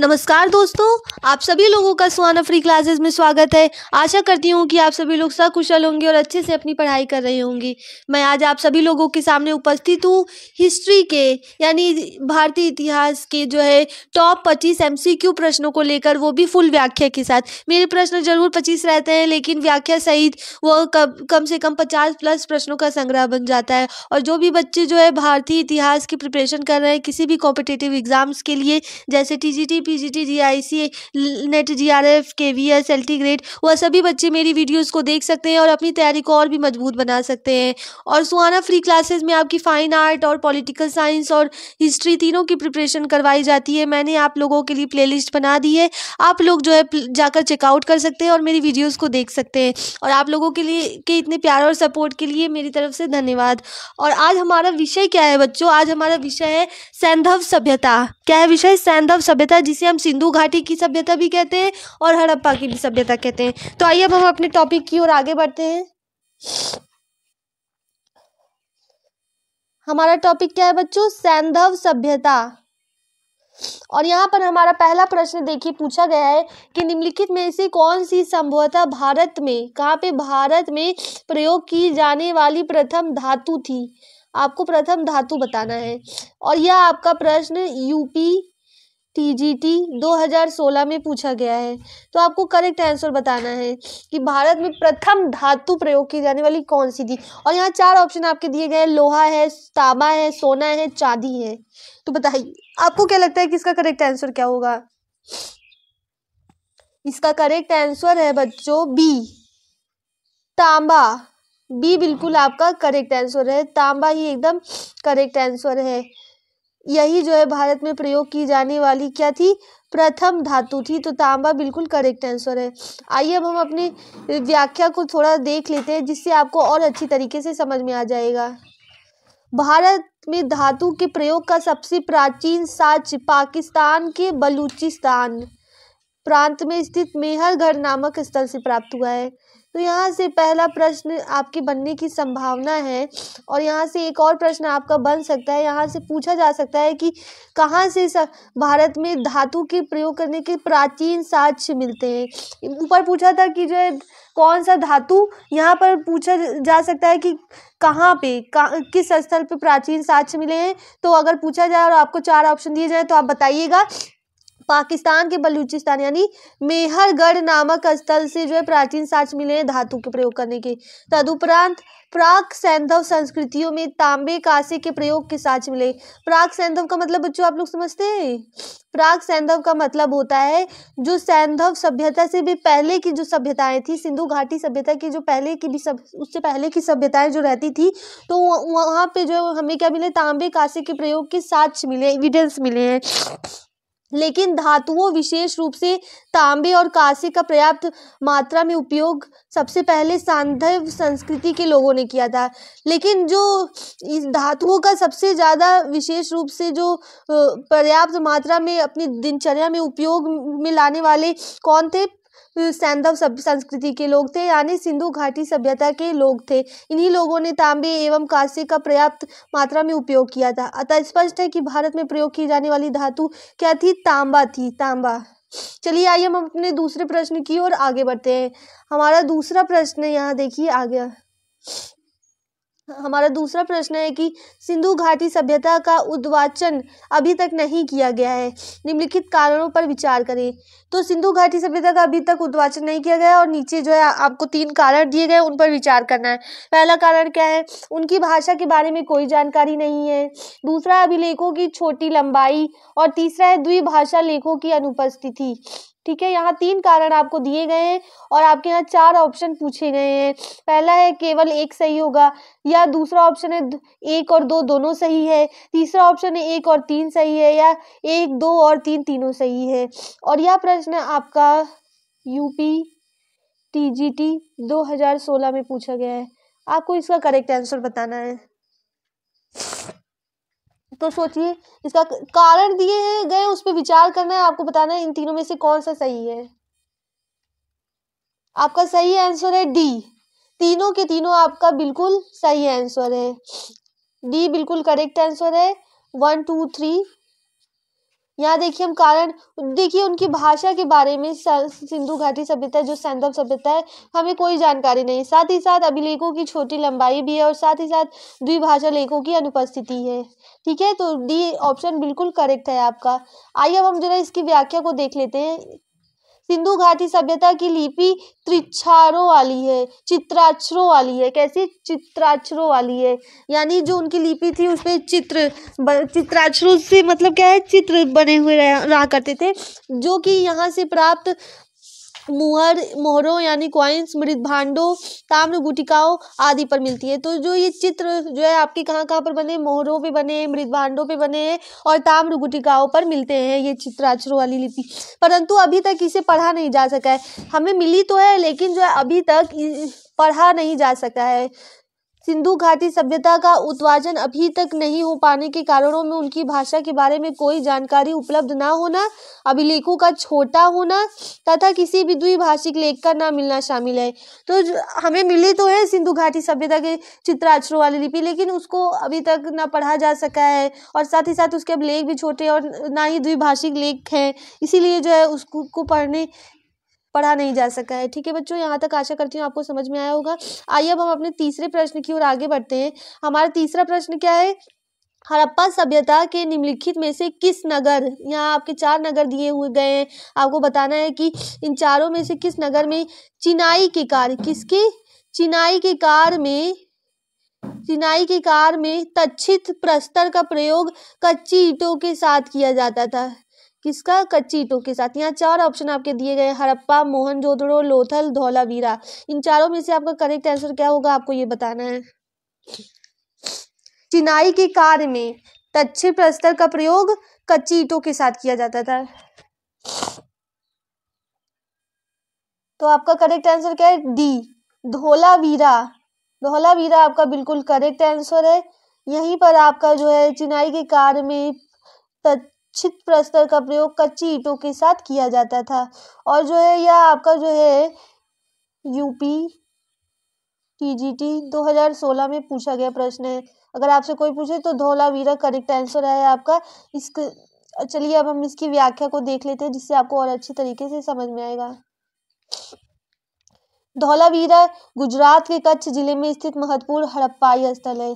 नमस्कार दोस्तों आप सभी लोगों का सुहाना फ्री क्लासेस में स्वागत है आशा करती हूँ कि आप सभी लोग सकुशल होंगे और अच्छे से अपनी पढ़ाई कर रहे होंगे मैं आज आप सभी लोगों के सामने उपस्थित हूँ हिस्ट्री के यानी भारतीय इतिहास के जो है टॉप पच्चीस एमसीक्यू प्रश्नों को लेकर वो भी फुल व्याख्या के साथ मेरे प्रश्न जरूर पच्चीस रहते हैं लेकिन व्याख्या सहित वह कब कम से कम पचास प्लस प्रश्नों का संग्रह बन जाता है और जो भी बच्चे जो है भारतीय इतिहास की प्रिपरेशन कर रहे हैं किसी भी कॉम्पिटेटिव एग्जाम्स के लिए जैसे T P G T G I C NET J R F K V S L T grade वह सभी बच्चे मेरी वीडियोज़ को देख सकते हैं और अपनी तैयारी को और भी मजबूत बना सकते हैं और सुहाना फ्री क्लासेज में आपकी फ़ाइन आर्ट और पॉलिटिकल साइंस और हिस्ट्री तीनों की प्रिपरेशन करवाई जाती है मैंने आप लोगों के लिए लिस्ट बना दी है आप लोग जो है जाकर चेकआउट कर सकते हैं और मेरी वीडियोज़ को देख सकते हैं और आप लोगों के लिए के इतने प्यार और सपोर्ट के लिए मेरी तरफ से धन्यवाद और आज हमारा विषय क्या है बच्चों आज हमारा विषय है सैंधव सभ्यता क्या है विषय सैंधव सभ्यता जिसे हम सिंधु घाटी की सभ्यता भी कहते हैं और हड़प्पा की भी सभ्यता कहते हैं तो आइए अब हम अपने टॉपिक की ओर आगे बढ़ते हैं हमारा टॉपिक क्या है बच्चों सैंधव सभ्यता और यहाँ पर हमारा पहला प्रश्न देखिए पूछा गया है कि निम्नलिखित में से कौन सी संभवतः भारत में कहाँ पे भारत में प्रयोग की जाने वाली प्रथम धातु थी आपको प्रथम धातु बताना है और यह आपका प्रश्न यूपी टीजीटी 2016 में पूछा गया है तो आपको करेक्ट आंसर बताना है कि भारत में प्रथम धातु प्रयोग की जाने वाली कौन सी थी और यहाँ चार ऑप्शन आपके दिए गए हैं लोहा है तांबा है सोना है चांदी है तो बताइए आपको क्या लगता है कि इसका करेक्ट आंसर क्या होगा इसका करेक्ट आंसर है बच्चों बी तांबा बी बिल्कुल आपका करेक्ट आंसर है तांबा ही एकदम करेक्ट आंसर है यही जो है भारत में प्रयोग की जाने वाली क्या थी प्रथम धातु थी तो तांबा बिल्कुल करेक्ट आंसर है आइए अब हम अपनी व्याख्या को थोड़ा देख लेते हैं जिससे आपको और अच्छी तरीके से समझ में आ जाएगा भारत में धातु के प्रयोग का सबसे प्राचीन साक्ष्य पाकिस्तान के बलूचिस्तान प्रांत में स्थित मेहरगढ़ नामक स्थल से प्राप्त हुआ है तो यहाँ से पहला प्रश्न आपके बनने की संभावना है और यहाँ से एक और प्रश्न आपका बन सकता है यहाँ से पूछा जा सकता है कि कहाँ से भारत में धातु के प्रयोग करने के प्राचीन साक्ष्य मिलते हैं ऊपर पूछा था कि जो है कौन सा धातु यहाँ पर पूछा जा सकता है कि कहाँ पे कहा किस स्थल पे प्राचीन साक्ष्य मिले हैं तो अगर पूछा जाए और आपको चार ऑप्शन दिए जाए तो आप बताइएगा पाकिस्तान के बलूचिस्तान यानी मेहरगढ़ नामक स्थल से जो है प्राचीन साक्ष मिले हैं धातु के प्रयोग करने के तदुपरांत प्राक सैंधव संस्कृतियों में तांबे कांसे के प्रयोग के साक्ष मिले प्राक सैंधव का मतलब बच्चों आप लोग समझते हैं प्राग सैंधव का मतलब होता है जो सैंधव सभ्यता से भी पहले की जो सभ्यताएं थी सिंधु घाटी सभ्यता की जो पहले की भी सब उससे पहले की सभ्यताएं जो रहती थी तो वहाँ पे जो हमें क्या मिले तांबे कांसे के प्रयोग के साक्ष मिले एविडेंस मिले हैं लेकिन धातुओं विशेष रूप से तांबे और कांसे का पर्याप्त मात्रा में उपयोग सबसे पहले सांधव संस्कृति के लोगों ने किया था लेकिन जो इस धातुओं का सबसे ज़्यादा विशेष रूप से जो पर्याप्त मात्रा में अपनी दिनचर्या में उपयोग में लाने वाले कौन थे सैंधव सभ्य संस्कृति के लोग थे यानी सिंधु घाटी सभ्यता के लोग थे इन्हीं लोगों ने तांबे एवं कांसे का पर्याप्त मात्रा में उपयोग किया था अतः स्पष्ट है कि भारत में प्रयोग की जाने वाली धातु क्या थी तांबा थी तांबा चलिए आइए हम अपने दूसरे प्रश्न की ओर आगे बढ़ते हैं हमारा दूसरा प्रश्न यहाँ देखिए आ गया हमारा दूसरा प्रश्न है कि सिंधु घाटी सभ्यता का उद्वाचन अभी तक नहीं किया गया है निम्नलिखित कारणों पर विचार करें तो सिंधु घाटी सभ्यता का अभी तक उद्वाचन नहीं किया गया और नीचे जो है आपको तीन कारण दिए गए उन पर विचार करना है पहला कारण क्या है उनकी भाषा के बारे में कोई जानकारी नहीं है दूसरा अभिलेखों की छोटी लंबाई और तीसरा है द्विभाषा लेखों की अनुपस्थिति ठीक है यहाँ तीन कारण आपको दिए गए हैं और आपके यहाँ चार ऑप्शन पूछे गए हैं पहला है केवल एक सही होगा या दूसरा ऑप्शन है एक और दो दोनों सही है तीसरा ऑप्शन है एक और तीन सही है या एक दो और तीन तीनों सही है और यह प्रश्न आपका यूपी टीजीटी 2016 में पूछा गया है आपको इसका करेक्ट आंसर बताना है तो सोचिए इसका कारण दिए गए उस पर विचार करना है आपको बताना है इन तीनों में से कौन सा सही है आपका सही आंसर है डी तीनों के तीनों आपका बिल्कुल सही आंसर है डी बिल्कुल करेक्ट आंसर है वन टू थ्री यहाँ देखिए हम कारण देखिए उनकी भाषा के बारे में सिंधु घाटी सभ्यता जो सैंधव सभ्यता है हमें कोई जानकारी नहीं साथ ही साथ अभिलेखों की छोटी लंबाई भी है और साथ ही साथ द्विभाषा लेखों की अनुपस्थिति है ठीक है तो डी ऑप्शन बिल्कुल करेक्ट है आपका आइए अब हम जरा इसकी व्याख्या को देख लेते हैं सिंधु घाटी सभ्यता की लिपि त्रिक्षारों वाली है चित्राक्षरों वाली है कैसी चित्राक्षरों वाली है यानी जो उनकी लिपि थी उसमें चित्र चित्राक्षरों से मतलब क्या है चित्र बने हुए रहा करते थे जो कि यहाँ से प्राप्त मुहर मोहरों यानी क्वाइंस मृत भांडों ताम्र गुटिकाओं आदि पर मिलती है तो जो ये चित्र जो है आपके कहाँ कहाँ पर बने मोहरों पे बने मृत भांडों पे बने हैं और ताम्र गुटिकाओं पर मिलते हैं ये चित्राक्षरों वाली लिपि परंतु अभी तक इसे पढ़ा नहीं जा सका है हमें मिली तो है लेकिन जो है अभी तक पढ़ा नहीं जा सका है सिंधु घाटी सभ्यता का उत्पादन अभी तक नहीं हो पाने के कारणों में उनकी भाषा के बारे में कोई जानकारी उपलब्ध ना होना अभिलेखों का छोटा होना तथा किसी भी द्विभाषिक लेख का ना मिलना शामिल है तो हमें मिले तो है सिंधु घाटी सभ्यता के चित्राक्षरों वाली लिपि लेकिन उसको अभी तक ना पढ़ा जा सका है और साथ ही साथ उसके अब लेख भी छोटे और ना ही द्विभाषिक लेख हैं इसीलिए जो है उसको पढ़ने पढ़ा नहीं जा सका है ठीक है बच्चों यहाँ तक आशा करती हूँ आपको समझ में आया होगा आइए अब हम अपने तीसरे प्रश्न की ओर आगे बढ़ते हैं हमारा तीसरा प्रश्न क्या है हड़प्पा सभ्यता के निम्नलिखित में से किस नगर यहाँ आपके चार नगर दिए हुए गए हैं आपको बताना है कि इन चारों में से किस नगर में चिनाई के कार किसके चिनाई के कार में चिनाई के कार में तच्छित प्रस्तर का प्रयोग कच्ची ईटों के साथ किया जाता था किसका कच्ची ईटों के साथ यहाँ चार ऑप्शन आपके दिए गए हड़प्पा मोहनजोदड़ो लोथल धौलावीरा इन चारों में से आपका करेक्ट आंसर क्या होगा आपको ये बताना है चिनाई के कार्य में तच्छे प्रस्तर का प्रयोग कच्ची ईटों के साथ किया जाता था तो आपका करेक्ट आंसर क्या है डी धोलावीरा धोलावीरा आपका बिल्कुल करेक्ट आंसर है यहीं पर आपका जो है चिनाई के कार्य में छित प्रस्तर का प्रयोग कच्ची ईटों के साथ किया जाता था और जो है यह आपका जो है यूपी टीजीटी 2016 में पूछा गया प्रश्न है अगर आपसे कोई पूछे तो धोलावीरा करेक्ट आंसर है आपका इस चलिए अब हम इसकी व्याख्या को देख लेते हैं जिससे आपको और अच्छी तरीके से समझ में आएगा धोलावीरा गुजरात के कच्छ जिले में स्थित महत्वपूर्ण हड़प्पाई स्थल है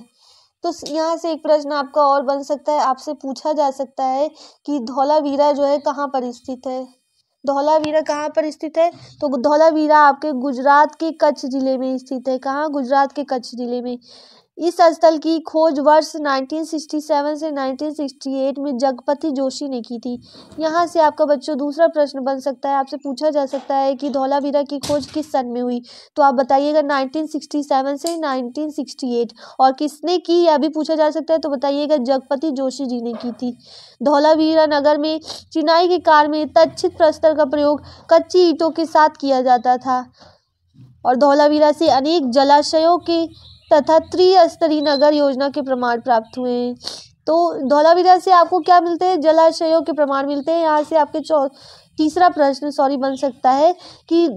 तो यहाँ से एक प्रश्न आपका और बन सकता है आपसे पूछा जा सकता है कि धौलावीरा जो है कहाँ पर स्थित है धौलावीरा कहाँ पर स्थित है तो धौलावीरा आपके गुजरात के कच्छ जिले में स्थित है कहाँ गुजरात के कच्छ जिले में इस स्थल की खोज वर्ष 1967 से 1968 में जगपति जोशी ने की थी यहाँ से आपका बच्चों दूसरा प्रश्न बन सकता है आपसे पूछा जा सकता है कि धौलावीरा की खोज किस सन में हुई तो आप बताइएगा 1967 से 1968 और किसने की यह भी पूछा जा सकता है तो बताइएगा जगपति जोशी जी ने की थी धौलावीरा नगर में चिनाई के कार में तच्छित प्रस्तर का प्रयोग कच्ची ईटों के साथ किया जाता था और धौलावीरा से अनेक जलाशयों के तथा त्रिस्तरीय नगर योजना के प्रमाण प्राप्त हुए हैं तो धौलावीरा से आपको क्या मिलते हैं जलाशयों के प्रमाण मिलते हैं यहाँ से आपके चौ तीसरा प्रश्न सॉरी बन सकता है कि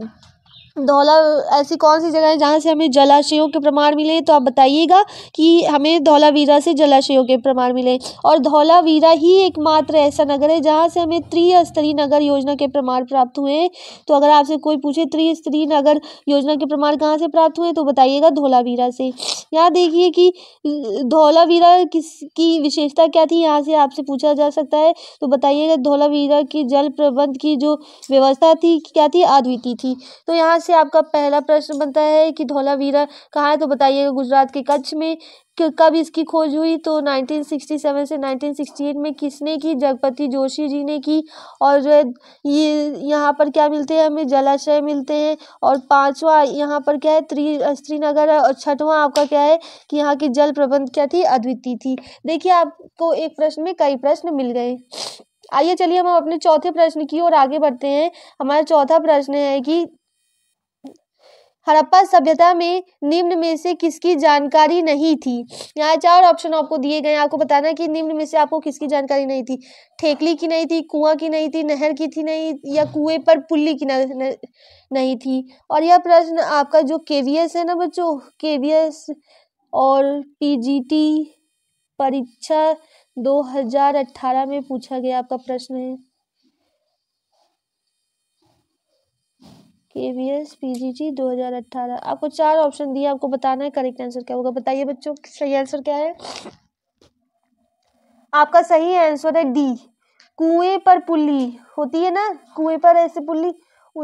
धौला ऐसी कौन सी जगह है जहाँ से हमें जलाशयों के प्रमाण मिले तो आप बताइएगा कि हमें धौलावीरा से जलाशयों के प्रमाण मिले और धौलावीरा ही एकमात्र ऐसा नगर है जहाँ से हमें त्रिस्तरीय नगर योजना के प्रमाण प्राप्त हुए तो अगर आपसे कोई पूछे त्रिस्तरीय नगर योजना के प्रमाण कहाँ से प्राप्त हुए तो बताइएगा धौलावीरा से यहाँ देखिए कि धौलावीरा किस की विशेषता क्या थी यहाँ से आपसे पूछा जा सकता है तो बताइएगा धौलावीरा की जल प्रबंध की जो व्यवस्था थी क्या थी अद्वितीय थी तो यहाँ से आपका पहला प्रश्न बनता है कि धौलावीरा कहाँ है तो बताइएगा गुजरात के कच्छ में कब इसकी खोज हुई तो 1967 से 1968 में किसने की जगपति जोशी जी ने की और जो ये यहाँ पर क्या मिलते हैं हमें जलाशय मिलते हैं और पांचवा यहाँ पर क्या है त्री श्रीनगर है और छठवां आपका क्या है कि यहाँ की जल प्रबंध क्या थी अद्वितीय थी देखिए आपको एक प्रश्न में कई प्रश्न मिल गए आइए चलिए हम अपने चौथे प्रश्न की ओर आगे बढ़ते हैं हमारा चौथा प्रश्न है कि हड़प्पा सभ्यता में निम्न में से किसकी जानकारी नहीं थी यहाँ चार ऑप्शन आपको दिए गए आपको बताना कि निम्न में से आपको किसकी जानकारी नहीं थी ठेकली की नहीं थी कुआं की नहीं थी नहर की थी नहीं या कुएं पर पुल्ली की नहीं थी और यह प्रश्न आपका जो के है ना बच्चों के और टी परीक्षा 2018 में पूछा गया आपका प्रश्न है A B S P G G दो हज़ार अट्ठारह आपको चार ऑप्शन दिया आपको बताना है करेक्ट आंसर क्या होगा बताइए बच्चों सही आंसर क्या है आपका सही आंसर है डी कुएं पर पुली होती है ना कुएं पर ऐसे पुली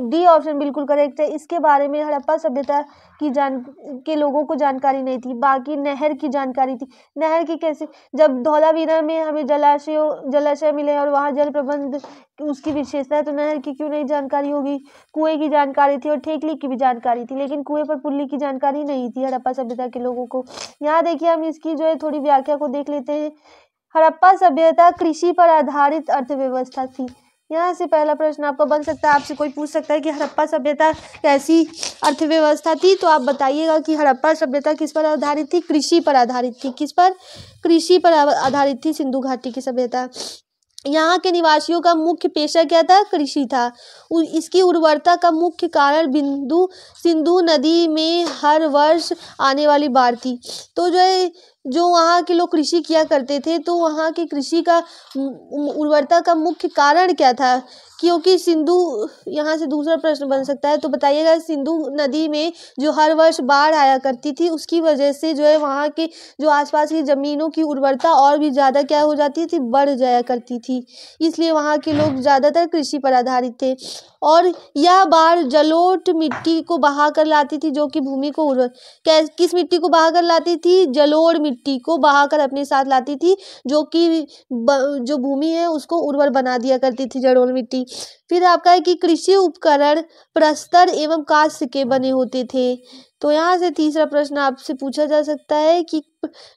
डी ऑप्शन बिल्कुल करेक्ट है इसके बारे में हड़प्पा सभ्यता की जान के लोगों को जानकारी नहीं थी बाकी नहर की जानकारी थी नहर की कैसे जब धौलावीरा में हमें जलाशयों जलाशय मिले और वहाँ जल प्रबंध उसकी विशेषता है तो नहर की क्यों नहीं जानकारी होगी कुएं की जानकारी थी और ठेकली की भी जानकारी थी लेकिन कुएं पर पुल्ली की जानकारी नहीं थी हड़प्पा सभ्यता के लोगों को यहाँ देखिए हम इसकी जो है थोड़ी व्याख्या को देख लेते हैं हड़प्पा सभ्यता कृषि पर आधारित अर्थव्यवस्था थी यहाँ से पहला प्रश्न आपका बन सकता है आपसे कोई पूछ सकता है कि हड़प्पा सभ्यता कैसी अर्थव्यवस्था थी तो आप बताइएगा कि हड़प्पा सभ्यता किस पर आधारित थी कृषि पर आधारित थी किस पर कृषि पर आधारित थी सिंधु घाटी की सभ्यता यहाँ के निवासियों का मुख्य पेशा क्या था कृषि था इसकी उर्वरता का मुख्य कारण बिंदु सिंधु नदी में हर वर्ष आने वाली बाढ़ थी तो जो है जो वहाँ के लोग कृषि किया करते थे तो वहाँ की कृषि का उर्वरता का मुख्य कारण क्या था क्योंकि सिंधु यहाँ से दूसरा प्रश्न बन सकता है तो बताइएगा सिंधु नदी में जो हर वर्ष बाढ़ आया करती थी उसकी वजह से जो है वहाँ के जो आसपास की ज़मीनों की उर्वरता और भी ज़्यादा क्या हो जाती थी बढ़ जाया करती थी इसलिए वहाँ के लोग ज़्यादातर कृषि पर आधारित थे और यह बाढ़ जलोट मिट्टी को बहा कर लाती थी जो कि भूमि को उर्वर कै किस मिट्टी को बहा कर लाती थी जलोड़ मिट्टी को बहा कर अपने साथ लाती थी जो कि जो भूमि है उसको उर्वर बना दिया करती थी जलोड़ मिट्टी फिर आपका है कि कृषि उपकरण प्रस्तर एवं कांस्य के बने होते थे तो यहाँ से तीसरा प्रश्न आपसे पूछा जा सकता है कि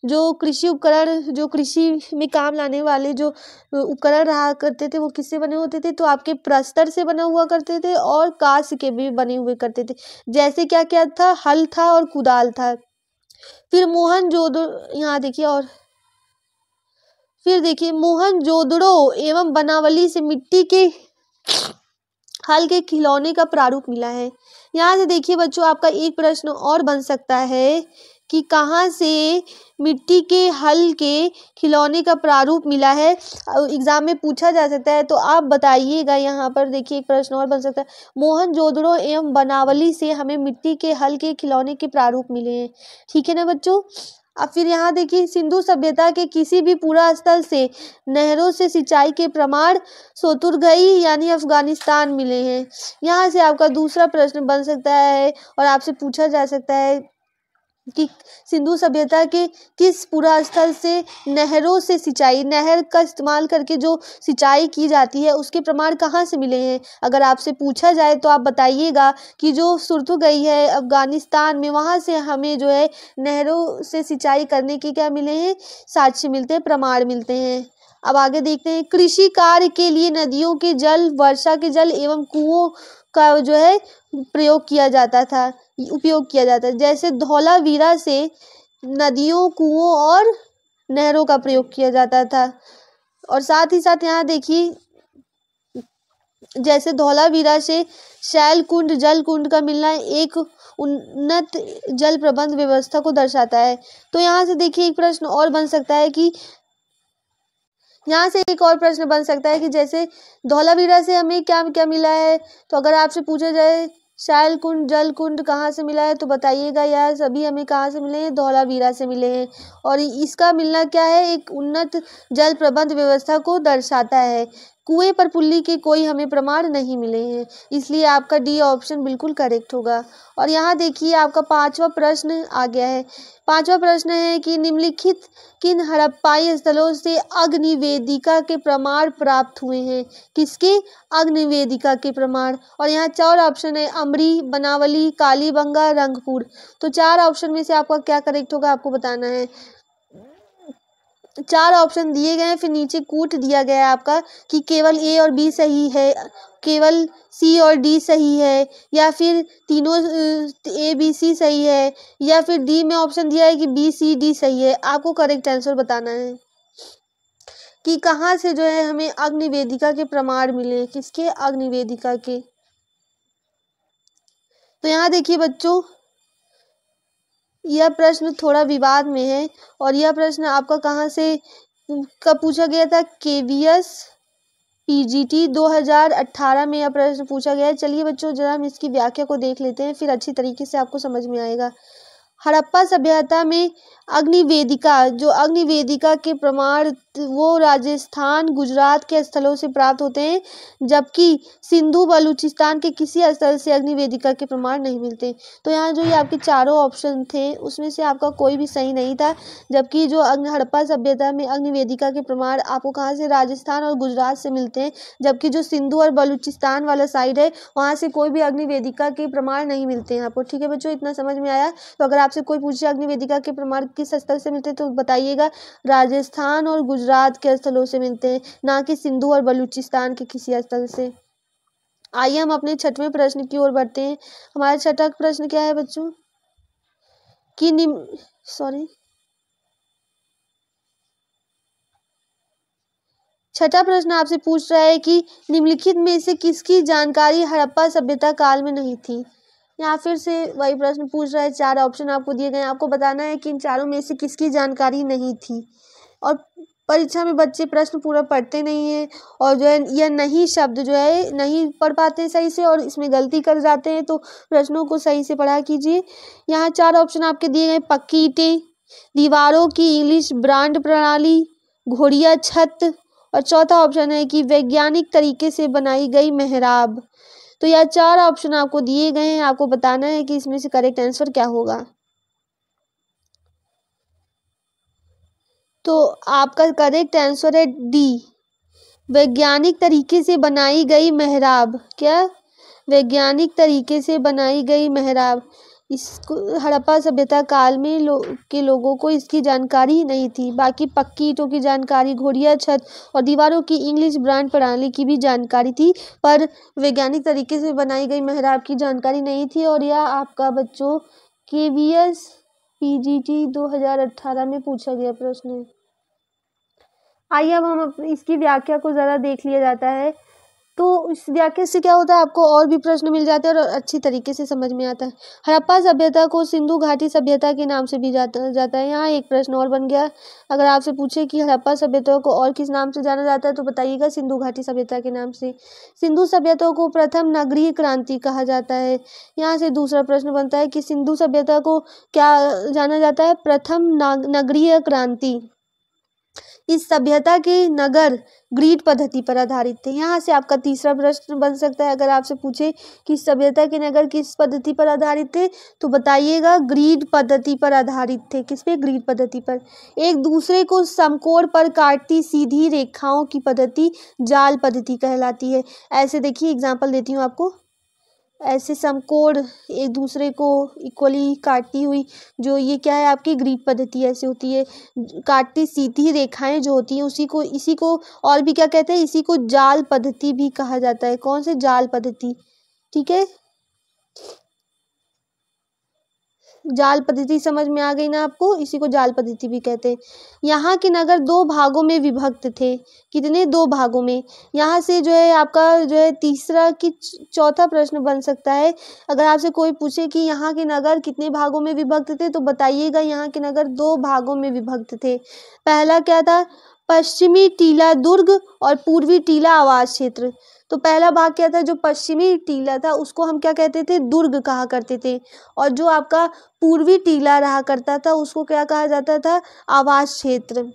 जो कृषि उपकरण जो कृषि में काम लाने वाले जो उपकरण रहा करते थे वो किससे बने होते थे तो आपके प्रस्तर से बना हुआ करते थे और कांस्य के भी बने हुए करते थे जैसे क्या क्या था हल था और कुदाल था फिर मोहन जोदो यहाँ देखिए और फिर देखिए मोहन जोदड़ो एवं बनावली से मिट्टी के हल के खिलौने का प्रारूप मिला है यहाँ से देखिए बच्चों आपका एक प्रश्न और बन सकता है कि कहाँ से मिट्टी के हल के खिलौने का प्रारूप मिला है एग्ज़ाम में पूछा जा सकता है तो आप बताइएगा यहाँ पर देखिए एक प्रश्न और बन सकता है मोहन जोदड़ो एवं बनावली से हमें मिट्टी के हल के खिलौने के प्रारूप मिले हैं ठीक है ना बच्चों अब फिर यहाँ देखिए सिंधु सभ्यता के किसी भी पूरा स्थल से नहरों से सिंचाई के प्रमाण सोतुरगई यानी अफगानिस्तान मिले हैं यहाँ से आपका दूसरा प्रश्न बन सकता है और आपसे पूछा जा सकता है कि सिंधु सभ्यता के किस पूरा स्थल से नहरों से सिंचाई नहर का इस्तेमाल करके जो सिंचाई की जाती है उसके प्रमाण कहाँ से मिले हैं अगर आपसे पूछा जाए तो आप बताइएगा कि जो सुरत गई है अफ़गानिस्तान में वहाँ से हमें जो है नहरों से सिंचाई करने के क्या मिले हैं साक्ष्य मिलते हैं प्रमाण मिलते हैं अब आगे देखते हैं कृषि कार्य के लिए नदियों के जल वर्षा के जल एवं कुओं का जो है प्रयोग किया जाता था उपयोग किया जाता है जैसे धौलावीरा से नदियों कुओं और नहरों का प्रयोग किया जाता था और साथ ही साथ यहाँ देखिए जैसे धौलावीरा से शैल कुंड जल कुंड का मिलना एक उन्नत जल प्रबंध व्यवस्था को दर्शाता है तो यहाँ से देखिए एक प्रश्न और बन सकता है कि यहाँ से एक और प्रश्न बन सकता है कि जैसे धौलावीरा से हमें क्या क्या मिला है तो अगर आपसे पूछा जाए जल कुंड कहाँ से मिला है तो बताइएगा यह सभी हमें कहाँ से मिले हैं धौलावीरा से मिले हैं और इसका मिलना क्या है एक उन्नत जल प्रबंध व्यवस्था को दर्शाता है कुएं पर पुल्ली के कोई हमें प्रमाण नहीं मिले हैं इसलिए आपका डी ऑप्शन बिल्कुल करेक्ट होगा और यहाँ देखिए आपका पांचवा प्रश्न आ गया है पांचवा प्रश्न है कि निम्नलिखित किन हड़प्पाई स्थलों से अग्निवेदिका के प्रमाण प्राप्त हुए हैं किसके अग्निवेदिका के प्रमाण और यहाँ चार ऑप्शन है अमरी बनावली कालीबंगा रंगपुर तो चार ऑप्शन में से आपका क्या करेक्ट होगा आपको बताना है चार ऑप्शन दिए गए हैं फिर नीचे कूट दिया गया है आपका कि केवल ए और बी सही है केवल सी और डी सही है या फिर तीनों ए बी सी सही है या फिर डी में ऑप्शन दिया है कि बी सी डी सही है आपको करेक्ट आंसर बताना है कि कहाँ से जो है हमें अग्निवेदिका के प्रमाण मिले किसके अग्निवेदिका के तो यहाँ देखिए बच्चों यह प्रश्न थोड़ा विवाद में है और यह प्रश्न आपका कहाँ से कब पूछा गया था केवीएस पीजीटी 2018 में यह प्रश्न पूछा गया है चलिए बच्चों जरा हम इसकी व्याख्या को देख लेते हैं फिर अच्छी तरीके से आपको समझ में आएगा हड़प्पा सभ्यता में अग्निवेदिका जो अग्निवेदिका के प्रमाण वो राजस्थान गुजरात के स्थलों से प्राप्त होते हैं जबकि सिंधु बलूचिस्तान के किसी स्थल से अग्निवेदिका के प्रमाण नहीं मिलते तो यहाँ जो ये आपके चारों ऑप्शन थे उसमें से आपका कोई भी सही नहीं था जबकि जो अग्नि हड़प्पा सभ्यता में अग्निवेदिका के प्रमाण आपको कहाँ से राजस्थान और गुजरात से मिलते हैं जबकि जो सिंधु और बलूचिस्तान वाला साइड है वहाँ से कोई भी अग्निवेदिका के प्रमाण नहीं मिलते हैं आपको ठीक है बच्चों इतना समझ में आया तो अगर आपसे कोई पूछे अग्निवेदिका के प्रमाण किस स्थल से मिलते हैं तो बताइएगा राजस्थान और गुजरात के स्थलों से मिलते हैं ना कि सिंधु और बलूचिस्तान के किसी स्थल से आइए हम अपने छठवें प्रश्न की ओर बढ़ते हैं हमारा छठा प्रश्न क्या है बच्चों कि निम सॉरी छठा प्रश्न आपसे पूछ रहा है कि निम्नलिखित में से किसकी जानकारी हड़प्पा सभ्यता काल में नहीं थी यहाँ फिर से वही प्रश्न पूछ रहा है चार ऑप्शन आपको दिए गए हैं आपको बताना है कि इन चारों में से किसकी जानकारी नहीं थी और परीक्षा में बच्चे प्रश्न पूरा पढ़ते नहीं हैं और जो है यह नहीं शब्द जो है नहीं पढ़ पाते सही से और इसमें गलती कर जाते हैं तो प्रश्नों को सही से पढ़ा कीजिए यहाँ चार ऑप्शन आपके दिए गए पक्की ईटें दीवारों की इंग्लिश ब्रांड प्रणाली घोड़िया छत और चौथा ऑप्शन है कि वैज्ञानिक तरीके से बनाई गई मेहराब तो यह चार ऑप्शन आपको दिए गए हैं आपको बताना है कि इसमें से करेक्ट आंसर क्या होगा तो आपका करेक्ट आंसर है डी वैज्ञानिक तरीके से बनाई गई मेहराब क्या वैज्ञानिक तरीके से बनाई गई मेहराब इसको हड़प्पा सभ्यता काल में लो के लोगों को इसकी जानकारी नहीं थी बाकी पक्की ईटों की जानकारी घोड़िया छत और दीवारों की इंग्लिश ब्रांड प्रणाली की भी जानकारी थी पर वैज्ञानिक तरीके से बनाई गई मेहराब की जानकारी नहीं थी और यह आपका बच्चों के V S P G T दो हज़ार अट्ठारह में पूछा गया प्रश्न आइए अब हम इसकी व्याख्या को ज़रा देख लिया जाता है तो इस व्याख्या से क्या होता है आपको और भी प्रश्न मिल जाते हैं और अच्छी तरीके से समझ में आता है हड़प्पा सभ्यता को सिंधु घाटी सभ्यता के नाम से भी जाता जाता है यहाँ एक प्रश्न और बन गया अगर आपसे पूछे कि हड़प्पा सभ्यता को और किस नाम से जाना जाता है तो बताइएगा सिंधु घाटी सभ्यता के नाम से सिंधु सभ्यता को प्रथम नगरीय क्रांति कहा जाता है यहाँ से दूसरा प्रश्न बनता है कि सिंधु सभ्यता को क्या जाना जाता है प्रथम नगरीय क्रांति इस सभ्यता के नगर ग्रीड पद्धति पर आधारित थे यहाँ से आपका तीसरा प्रश्न बन सकता है अगर आपसे पूछे कि सभ्यता के नगर किस पद्धति पर आधारित थे तो बताइएगा ग्रीड पद्धति पर आधारित थे किस पे ग्रीड पद्धति पर एक दूसरे को समकोण पर काटती सीधी रेखाओं की पद्धति जाल पद्धति कहलाती है ऐसे देखिए एग्जाम्पल देती हूँ आपको ऐसे समकोण एक दूसरे को इक्वली काटती हुई जो ये क्या है आपकी ग्रीक पद्धति ऐसे होती है काटती सीधी रेखाएं जो होती हैं उसी को इसी को और भी क्या कहते हैं इसी को जाल पद्धति भी कहा जाता है कौन से जाल पद्धति ठीक है जाल पद्धति समझ में आ गई ना आपको इसी को जाल पद्धति भी कहते हैं यहाँ के नगर दो भागों में विभक्त थे कितने दो भागों में यहाँ से जो है आपका जो है तीसरा कि चौथा प्रश्न बन सकता है अगर आपसे कोई पूछे कि यहाँ के नगर कितने भागों में विभक्त थे तो बताइएगा यहाँ के नगर दो भागों में विभक्त थे पहला क्या था पश्चिमी टीला दुर्ग और पूर्वी टीला आवास क्षेत्र तो पहला भाग क्या था जो पश्चिमी टीला था उसको हम क्या कहते थे दुर्ग कहा करते थे और जो आपका पूर्वी टीला रहा करता था उसको क्या कहा जाता था आवास क्षेत्र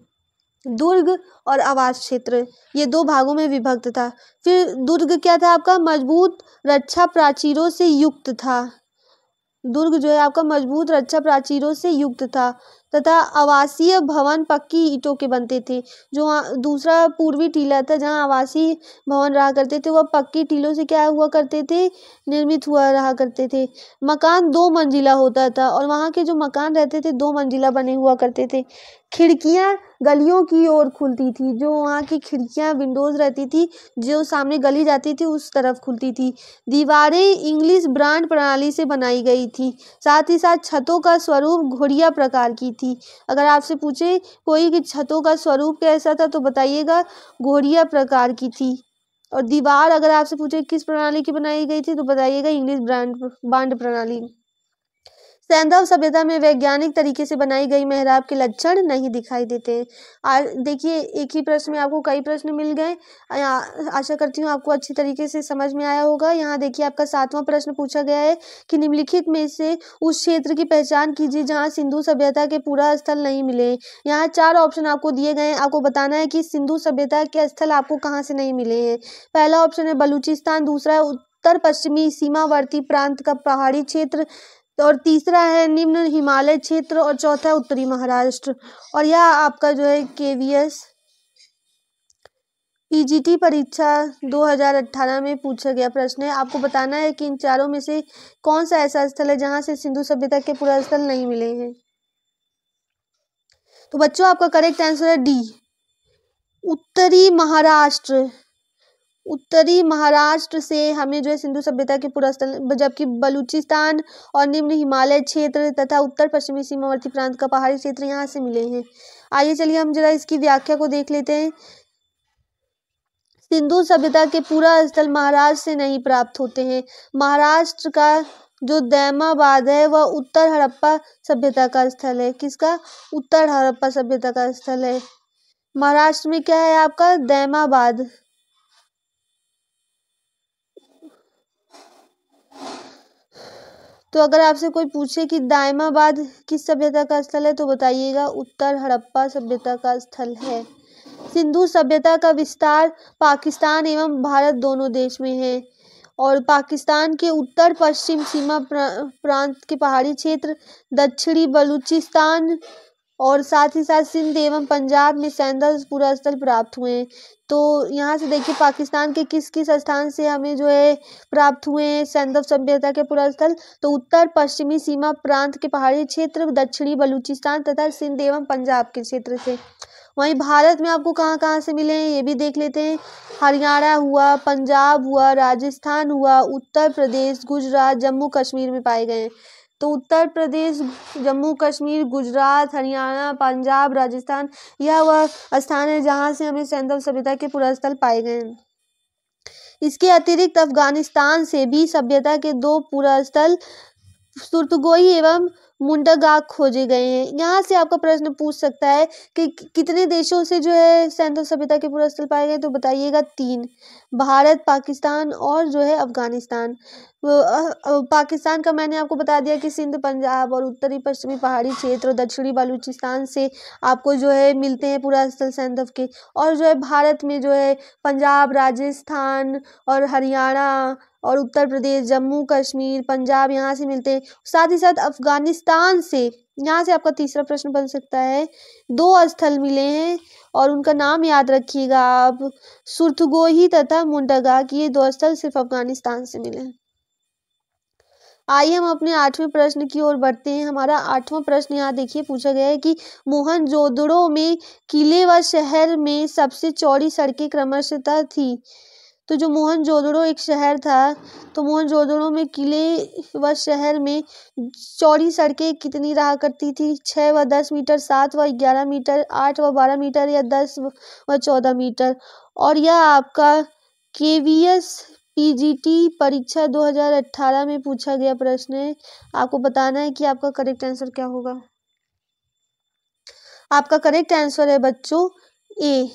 दुर्ग और आवास क्षेत्र ये दो भागों में विभक्त था फिर दुर्ग क्या था आपका मजबूत रक्षा प्राचीरों से युक्त था दुर्ग जो है आपका मजबूत रक्षा अच्छा प्राचीरों से युक्त था तथा आवासीय भवन पक्की ईटों के बनते थे जो दूसरा पूर्वी टीला था जहाँ आवासीय भवन रहा करते थे वह पक्की टीलों से क्या हुआ करते थे निर्मित हुआ रहा करते थे मकान दो मंजिला होता था और वहाँ के जो मकान रहते थे दो मंजिला बने हुआ करते थे खिड़कियाँ गलियों की ओर खुलती थी जो वहाँ की खिड़कियाँ विंडोज़ रहती थी जो सामने गली जाती थी उस तरफ खुलती थी दीवारें इंग्लिश ब्रांड प्रणाली से बनाई गई थी साथ ही साथ छतों का स्वरूप घोड़िया प्रकार की थी अगर आपसे पूछे कोई कि छतों का स्वरूप कैसा था तो बताइएगा घोड़िया प्रकार की थी और दीवार अगर आपसे पूछे किस प्रणाली की बनाई गई थी तो बताइएगा इंग्लिश ब्रांड बांड प्रणाली सैंधव सभ्यता में वैज्ञानिक तरीके से बनाई गई मेहराब के लक्षण नहीं दिखाई देते आज देखिए एक ही प्रश्न में आपको कई प्रश्न मिल गए आशा करती हूँ आपको अच्छी तरीके से समझ में आया होगा यहाँ देखिए आपका सातवां प्रश्न पूछा गया है कि निम्नलिखित में से उस क्षेत्र की पहचान कीजिए जहाँ सिंधु सभ्यता के पूरा स्थल नहीं मिले यहाँ चार ऑप्शन आपको दिए गए हैं आपको बताना है कि सिंधु सभ्यता के स्थल आपको कहाँ से नहीं मिले हैं पहला ऑप्शन है बलूचिस्तान दूसरा है उत्तर पश्चिमी सीमावर्ती प्रांत का पहाड़ी क्षेत्र और तीसरा है निम्न हिमालय क्षेत्र और चौथा उत्तरी महाराष्ट्र और यह आपका जो है केवीएस पीजीटी ईजीटी परीक्षा 2018 में पूछा गया प्रश्न है आपको बताना है कि इन चारों में से कौन सा ऐसा स्थल है जहां से सिंधु सभ्यता के पूरा स्थल नहीं मिले हैं तो बच्चों आपका करेक्ट आंसर है डी उत्तरी महाराष्ट्र उत्तरी महाराष्ट्र से हमें जो है सिंधु सभ्यता के पुरस्थल जबकि बलूचिस्तान और निम्न हिमालय क्षेत्र तथा उत्तर पश्चिमी सीमावर्ती प्रांत का पहाड़ी क्षेत्र यहाँ से मिले हैं आइए चलिए हम जरा इसकी व्याख्या को देख लेते हैं सिंधु सभ्यता के पूरा स्थल महाराष्ट्र से नहीं प्राप्त होते हैं महाराष्ट्र का जो दैमाबाद है वह उत्तर हड़प्पा सभ्यता का स्थल है किसका उत्तर हड़प्पा सभ्यता का स्थल है महाराष्ट्र में क्या है आपका दैमाबाद तो अगर आपसे कोई पूछे कि दायमाबाद किस सभ्यता का स्थल है तो बताइएगा उत्तर हड़प्पा सभ्यता का स्थल है सिंधु सभ्यता का विस्तार पाकिस्तान एवं भारत दोनों देश में है और पाकिस्तान के उत्तर पश्चिम सीमा प्रांत के पहाड़ी क्षेत्र दक्षिणी बलूचिस्तान और साथ ही साथ सिंध एवं पंजाब में सैंडल स्थल प्राप्त हुए तो यहाँ से देखिए पाकिस्तान के किस किस स्थान से हमें जो है प्राप्त हुए हैं सैंदव सभ्यता के पुरास्थल तो उत्तर पश्चिमी सीमा प्रांत के पहाड़ी क्षेत्र दक्षिणी बलूचिस्तान तथा सिंध एवं पंजाब के क्षेत्र से वहीं भारत में आपको कहाँ कहाँ से मिले हैं ये भी देख लेते हैं हरियाणा हुआ पंजाब हुआ राजस्थान हुआ उत्तर प्रदेश गुजरात जम्मू कश्मीर में पाए गए हैं तो उत्तर प्रदेश जम्मू कश्मीर गुजरात हरियाणा पंजाब राजस्थान यह वह स्थान है जहाँ से हमें सैंधव सभ्यता के पुरास्थल पाए गए हैं इसके अतिरिक्त अफगानिस्तान से भी सभ्यता के दो पुरास्थल सुर्तगोई एवं मुंडगा खोजे गए हैं यहाँ से आपका प्रश्न पूछ सकता है कि कितने देशों से जो है सैंधव सभ्यता के पुरास्थल पाए गए तो बताइएगा तीन भारत पाकिस्तान और जो है अफ़गानिस्तान पाकिस्तान का मैंने आपको बता दिया कि सिंध पंजाब और उत्तरी पश्चिमी पहाड़ी क्षेत्र और दक्षिणी बलूचिस्तान से आपको जो है मिलते हैं पूरा स्थल सैंधव के और जो है भारत में जो है पंजाब राजस्थान और हरियाणा और उत्तर प्रदेश जम्मू कश्मीर पंजाब यहाँ से मिलते हैं साथ ही साथ अफ़गानिस्तान से यहाँ से आपका तीसरा प्रश्न बन सकता है दो स्थल मिले हैं और उनका नाम याद रखिएगा आप सुरथगोही तथा मुंडगाक ये दो स्थल सिर्फ अफगानिस्तान से मिले हैं आइए हम अपने आठवें प्रश्न की ओर बढ़ते हैं हमारा आठवां प्रश्न यहाँ देखिए पूछा गया है कि मोहन जोदड़ो में किले व शहर में सबसे चौड़ी सड़कें क्रमशः थी तो जो मोहनजोदड़ो एक शहर था तो मोहनजोदड़ो में किले व शहर में चौड़ी सड़कें कितनी रहा करती थी छः व दस मीटर सात व ग्यारह मीटर आठ व बारह मीटर या दस व चौदह मीटर और यह आपका के वी पीजीटी परीक्षा 2018 में पूछा गया प्रश्न है आपको बताना है कि आपका करेक्ट आंसर क्या होगा आपका करेक्ट आंसर है बच्चों ए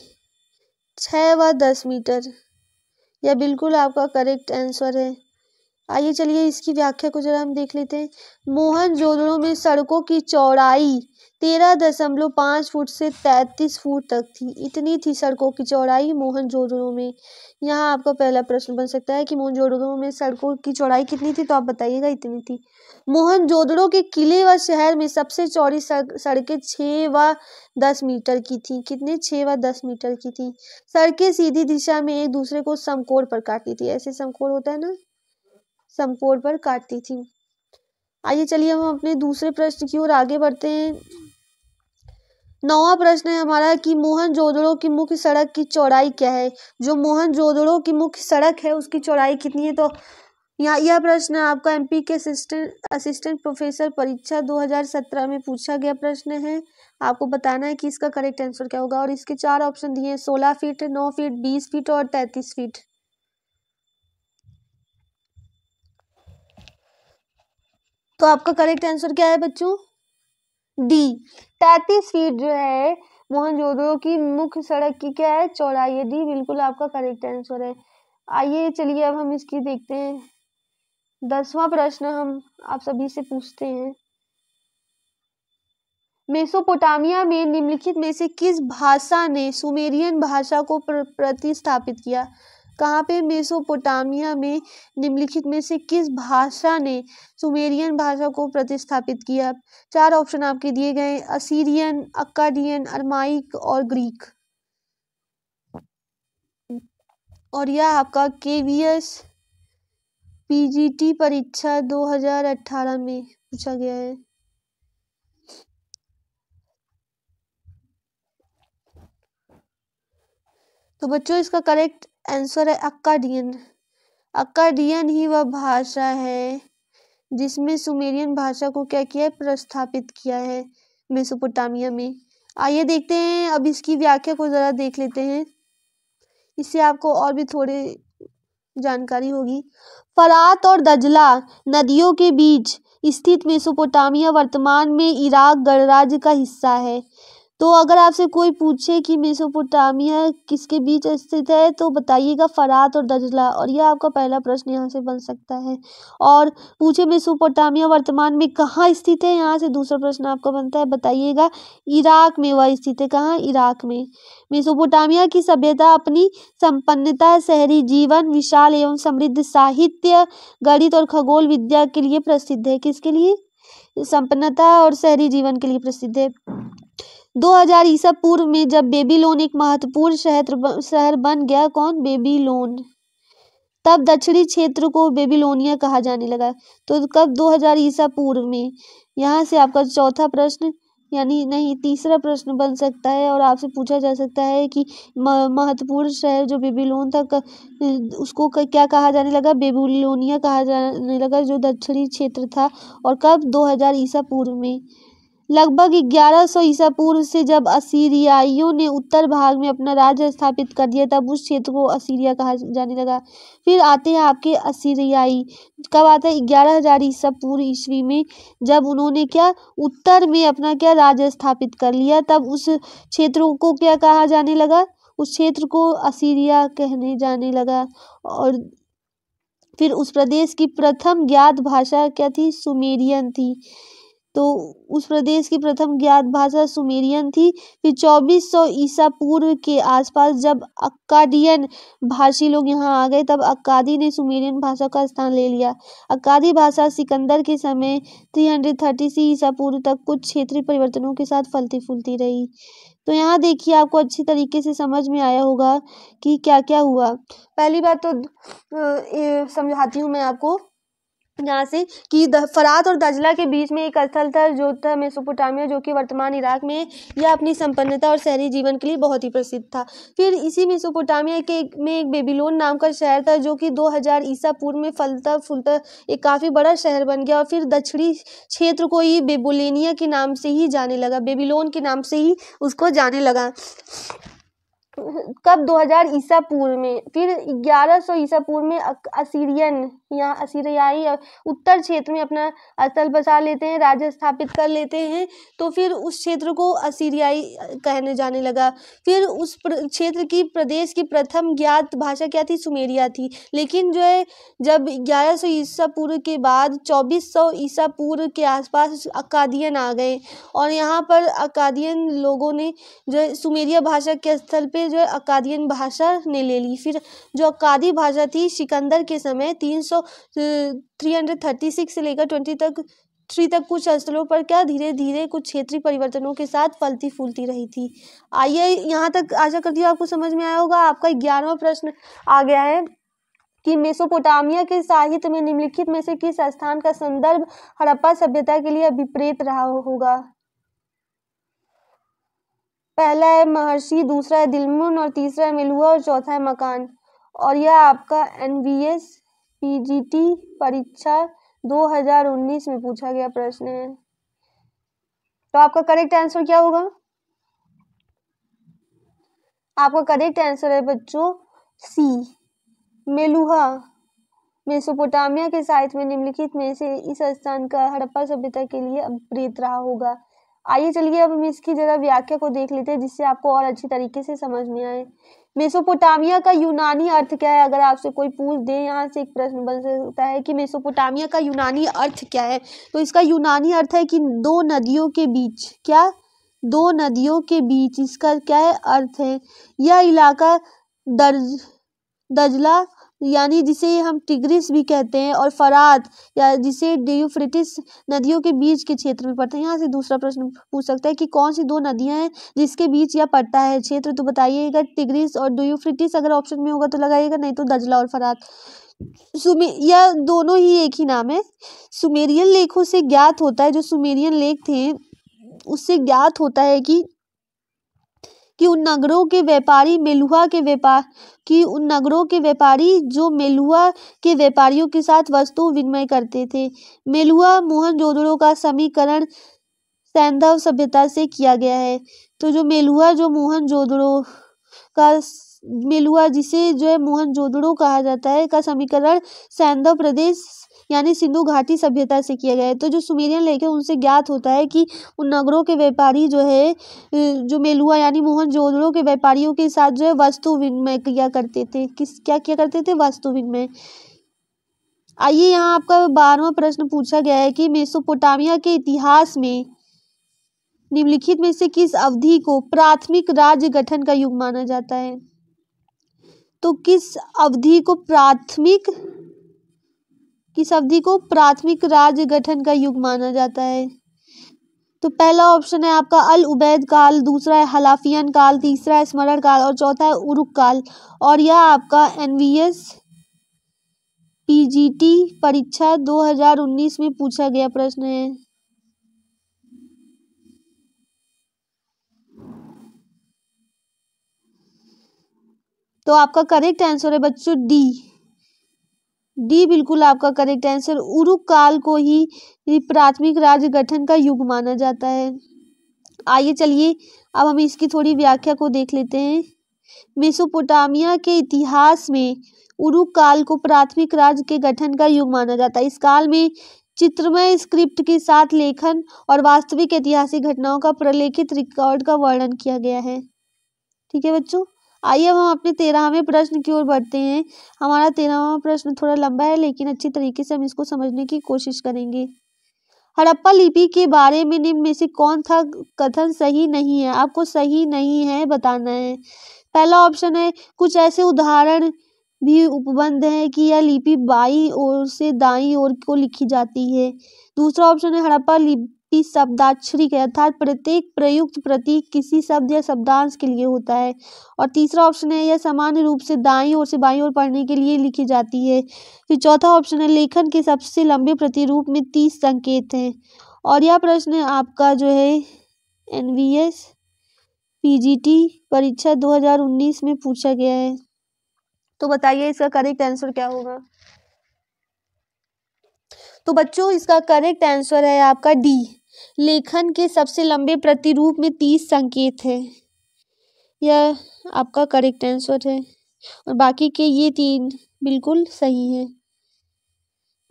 छः व दस मीटर यह बिल्कुल आपका करेक्ट आंसर है आइए चलिए इसकी व्याख्या को जरा हम देख लेते हैं मोहन जोदड़ो में सड़कों की चौड़ाई तेरह दशमलव पाँच फुट से तैतीस फुट तक थी इतनी थी सड़कों की चौड़ाई मोहन जोदड़ो में यहाँ आपका पहला प्रश्न बन सकता है कि मोहन जोदड़ो में सड़कों की चौड़ाई कितनी थी तो आप बताइएगा इतनी थी मोहन जोदड़ो के किले व शहर में सबसे चौड़ी सड़कें छः व दस मीटर की थी कितने छः व दस मीटर की थी सड़कें सीधी दिशा में एक दूसरे को समकोर पर काटती थी ऐसे समकोर होता है ना समकोण पर काटती थी आइए चलिए हम अपने दूसरे प्रश्न की ओर आगे बढ़ते हैं नौवा प्रश्न है हमारा कि मोहन जोदड़ो की मुख्य सड़क की चौड़ाई क्या है जो मोहन जोदड़ो की मुख्य सड़क है उसकी चौड़ाई कितनी है तो यहाँ यह प्रश्न आपका एमपी के असिस्टेंट असिस्टेंट प्रोफेसर परीक्षा 2017 में पूछा गया प्रश्न है आपको बताना है कि इसका करेक्ट आंसर क्या होगा और इसके चार ऑप्शन दिए हैं सोलह फीट नौ फीट बीस फीट और तैंतीस फीट तो आपका करेक्ट आंसर क्या है बच्चों डी तैतीस फीट जो है मोहनजोदड़ो की मुख्य सड़क की क्या है चौड़ाई डी बिल्कुल आपका करेक्ट आंसर है आइए चलिए अब हम इसकी देखते हैं दसवां प्रश्न हम आप सभी से पूछते हैं मेसोपोटामिया में निम्नलिखित में से किस भाषा ने सुमेरियन भाषा को प्र, प्रतिस्थापित किया कहाँ पे मेसोपोटामिया में निम्नलिखित में से किस भाषा ने सुमेरियन भाषा को प्रतिस्थापित किया चार ऑप्शन आपके दिए गए असीरियन अक्काडियन अरमाइक और ग्रीक और यह आपका केवीएस पीजीटी परीक्षा 2018 में पूछा गया है तो बच्चों इसका करेक्ट आंसर है अक्काडियन अक्काडियन ही वह भाषा है जिसमें सुमेरियन भाषा को क्या किया है प्रस्थापित किया है मेसोपोटामिया में आइए देखते हैं अब इसकी व्याख्या को ज़रा देख लेते हैं इससे आपको और भी थोड़े जानकारी होगी फरात और दजला नदियों के बीच स्थित मेसोपोटामिया वर्तमान में इराक गणराज्य का हिस्सा है तो अगर आपसे कोई पूछे कि मेसोपोटामिया किसके बीच स्थित है तो बताइएगा फरात और दजला और यह आपका पहला प्रश्न यहाँ से बन सकता है और पूछे मेसोपोटामिया वर्तमान में कहाँ स्थित है यहाँ से दूसरा प्रश्न आपका बनता है बताइएगा इराक में वह स्थित है कहाँ इराक में मेसोपोटामिया की सभ्यता अपनी संपन्नता शहरी जीवन विशाल एवं समृद्ध साहित्य गणित और खगोल विद्या के लिए प्रसिद्ध है किसके लिए संपन्नता और शहरी जीवन के लिए प्रसिद्ध है दो हजार ईसा पूर्व में जब बेबीलोन एक महत्वपूर्ण शहर शहर बन गया कौन बेबीलोन तब दक्षिणी क्षेत्र को बेबीलोनिया कहा जाने लगा तो कब 2000 ईसा पूर्व में यहाँ से आपका चौथा प्रश्न यानी नहीं तीसरा प्रश्न बन सकता है और आपसे पूछा जा सकता है कि महत्वपूर्ण शहर जो बेबीलोन था उसको क्या कहा जाने लगा बेबीलोनिया कहा जाने लगा जो दक्षिणी क्षेत्र था और कब 2000 ईसा पूर्व में लगभग ग्यारह सौ ईसा पूर्व से जब असीरियाइयों ने उत्तर भाग में अपना राज्य स्थापित कर दिया तब उस क्षेत्र को असीरिया कहा जाने लगा फिर आते हैं आपके असीरियाई कब आता है ग्यारह हजार ईसा पूर्व ईस्वी में जब उन्होंने क्या उत्तर में अपना क्या राज्य स्थापित कर लिया तब उस क्षेत्र को क्या कहा जाने लगा उस क्षेत्र को असीरिया कहने जाने लगा और फिर उस प्रदेश की प्रथम ज्ञात भाषा क्या थी सुमेरियन थी तो उस प्रदेश की प्रथम ज्ञात भाषा सुमेरियन थी फिर चौबीस सौ ईसा पूर्व के आसपास जब अक्काडियन भाषी लोग यहाँ आ गए तब अक्कादी ने सुमेरियन भाषा का स्थान ले लिया अक्कादी भाषा सिकंदर के समय थ्री हंड्रेड थर्टी सी ईसा पूर्व तक कुछ क्षेत्रीय परिवर्तनों के साथ फलती फूलती रही तो यहाँ देखिए आपको अच्छी तरीके से समझ में आया होगा कि क्या क्या हुआ पहली बात तो समझाती हूँ मैं आपको यहाँ से कि फरात और दजला के बीच में एक स्थल था जो था मेसोपोटामिया जो कि वर्तमान इराक में यह अपनी संपन्नता और शहरी जीवन के लिए बहुत ही प्रसिद्ध था फिर इसी मेसोपोटामिया के में एक बेबीलोन नाम का शहर था जो कि 2000 ईसा पूर्व में फलता फूलता एक काफ़ी बड़ा शहर बन गया और फिर दक्षिणी क्षेत्र को ही बेबोलेनिया के नाम से ही जाने लगा बेबीलोन के नाम से ही उसको जाने लगा कब 2000 ईसा पूर्व में फिर 1100 ईसा पूर्व में असीरियन या असीरियाई उत्तर क्षेत्र में अपना असल बसा लेते हैं राज्य स्थापित कर लेते हैं तो फिर उस क्षेत्र को असीरियाई कहने जाने लगा फिर उस क्षेत्र की प्रदेश की प्रथम ज्ञात भाषा क्या थी सुमेरिया थी लेकिन जो है जब 1100 ईसा पूर्व के बाद 2400 ईसा पूर्व के आसपास अकादियन आ गए और यहाँ पर अकादियन लोगों ने जो है सुमेरिया भाषा के स्थल पर से जो है अकादियन भाषा ने ले ली फिर जो अकादी भाषा थी सिकंदर के समय तीन सौ थ्री हंड्रेड थर्टी सिक्स से लेकर ट्वेंटी तक थ्री तक कुछ स्थलों पर क्या धीरे धीरे कुछ क्षेत्रीय परिवर्तनों के साथ फलती फूलती रही थी आइए यहाँ तक आशा करती हूँ आपको समझ में आया होगा आपका ग्यारहवा प्रश्न आ गया है कि मेसोपोटामिया के साहित्य में निम्नलिखित में से किस स्थान का संदर्भ हड़प्पा सभ्यता के लिए अभिप्रेत रहा होगा पहला है महर्षि दूसरा है दिलमुन और तीसरा है मिलुआ और चौथा है मकान और यह आपका N B S P G T परीक्षा 2019 में पूछा गया प्रश्न है तो आपका करेक्ट आंसर क्या होगा आपका करेक्ट आंसर है बच्चों सी मेलुहा मेसोपोटामिया के साहित्य में निम्नलिखित में से इस स्थान का हड़प्पा सभ्यता के लिए अभिप्रेत रहा होगा आइए चलिए अब हम इसकी जगह व्याख्या को देख लेते हैं जिससे आपको और अच्छी तरीके से समझ में आए मेसोपोटामिया का यूनानी अर्थ क्या है अगर आपसे कोई पूछ दे यहाँ से एक प्रश्न बन सकता है कि मेसोपोटामिया का यूनानी अर्थ क्या है तो इसका यूनानी अर्थ है कि दो नदियों के बीच क्या दो नदियों के बीच इसका क्या है अर्थ है यह इलाका दर्ज दजला यानी जिसे हम टिग्रिस भी कहते हैं और फरात या जिसे डिफ्रिटिस नदियों के बीच के क्षेत्र में पड़ता है यहाँ से दूसरा प्रश्न पूछ सकता है कि कौन सी दो नदियाँ हैं जिसके बीच यह पड़ता है क्षेत्र तो बताइएगा टिग्रिस और डिफ्रिटिस अगर ऑप्शन में होगा तो लगाइएगा नहीं तो दजला और फरात सुमे यह दोनों ही एक ही नाम है सुमेरियन लेखों से ज्ञात होता है जो सुमेरियन लेख थे उससे ज्ञात होता है कि कि उन नगरों के व्यापारी मेलुहा के व्यापार कि उन नगरों के व्यापारी जो मेलुहा के व्यापारियों के साथ वस्तु विनिमय करते थे मेलुहा मोहनजोदड़ो का समीकरण सैंधव सभ्यता से किया गया है तो जो मेलुहा जो मोहनजोदड़ो का मेलुहा जिसे जो है मोहनजोदड़ो कहा जाता है का समीकरण सैंधव प्रदेश यानी सिंधु घाटी सभ्यता से किया गया है तो जो सुमेरियन है उनसे ज्ञात होता है कि उन नगरों के व्यापारी जो है जो मेलुआ यानी मोहनजोदड़ो के व्यापारियों के साथ जो है वस्तु विनिमय किया करते थे किस क्या किया करते थे वस्तु विनिमय आइए यहाँ आपका बारहवा प्रश्न पूछा गया है कि मेसोपोटामिया के इतिहास में निम्नलिखित में से किस अवधि को प्राथमिक राज्य गठन का युग माना जाता है तो किस अवधि को प्राथमिक किस अवधि को प्राथमिक राज्य गठन का युग माना जाता है तो पहला ऑप्शन है आपका अल उबैद काल दूसरा है हलाफियन काल तीसरा है स्मरण काल और चौथा है उरुक काल और यह आपका एनवीएस पीजीटी परीक्षा 2019 में पूछा गया प्रश्न है तो आपका करेक्ट आंसर है बच्चों डी डी बिल्कुल आपका करेक्ट आंसर उरुक काल को ही प्राथमिक राज्य गठन का युग माना जाता है आइए चलिए अब हम इसकी थोड़ी व्याख्या को देख लेते हैं मेसोपोटामिया के इतिहास में उरुक काल को प्राथमिक राज्य के गठन का युग माना जाता है इस काल में चित्रमय स्क्रिप्ट के साथ लेखन और वास्तविक ऐतिहासिक घटनाओं का प्रलेखित रिकॉर्ड का वर्णन किया गया है ठीक है बच्चों आइए अब हम अपने तेरहवें प्रश्न की ओर बढ़ते हैं हमारा तेरहवा प्रश्न थोड़ा लंबा है लेकिन अच्छी तरीके से हम इसको समझने की कोशिश करेंगे हड़प्पा लिपि के बारे में निम्न में से कौन था कथन सही नहीं है आपको सही नहीं है बताना है पहला ऑप्शन है कुछ ऐसे उदाहरण भी उपबंध है कि यह लिपि बाई और से दाई ओर को लिखी जाती है दूसरा ऑप्शन है हड़प्पा लिपि प्रति शब्दाक्षरी के अर्थात प्रत्येक प्रयुक्त प्रतीक किसी शब्द या शब्दांश के लिए होता है और तीसरा ऑप्शन है यह सामान्य रूप से दाई ओर से बाई ओर पढ़ने के लिए लिखी जाती है फिर चौथा ऑप्शन है लेखन के सबसे लंबे प्रतिरूप में तीस संकेत हैं और यह प्रश्न आपका जो है एन वी पीजीटी परीक्षा 2019 में पूछा गया है तो बताइए इसका करेक्ट आंसर क्या होगा तो बच्चों इसका करेक्ट आंसर है आपका डी लेखन के सबसे लंबे प्रतिरूप में तीस संकेत है यह आपका करेक्ट आंसर है और बाकी के ये तीन बिल्कुल सही हैं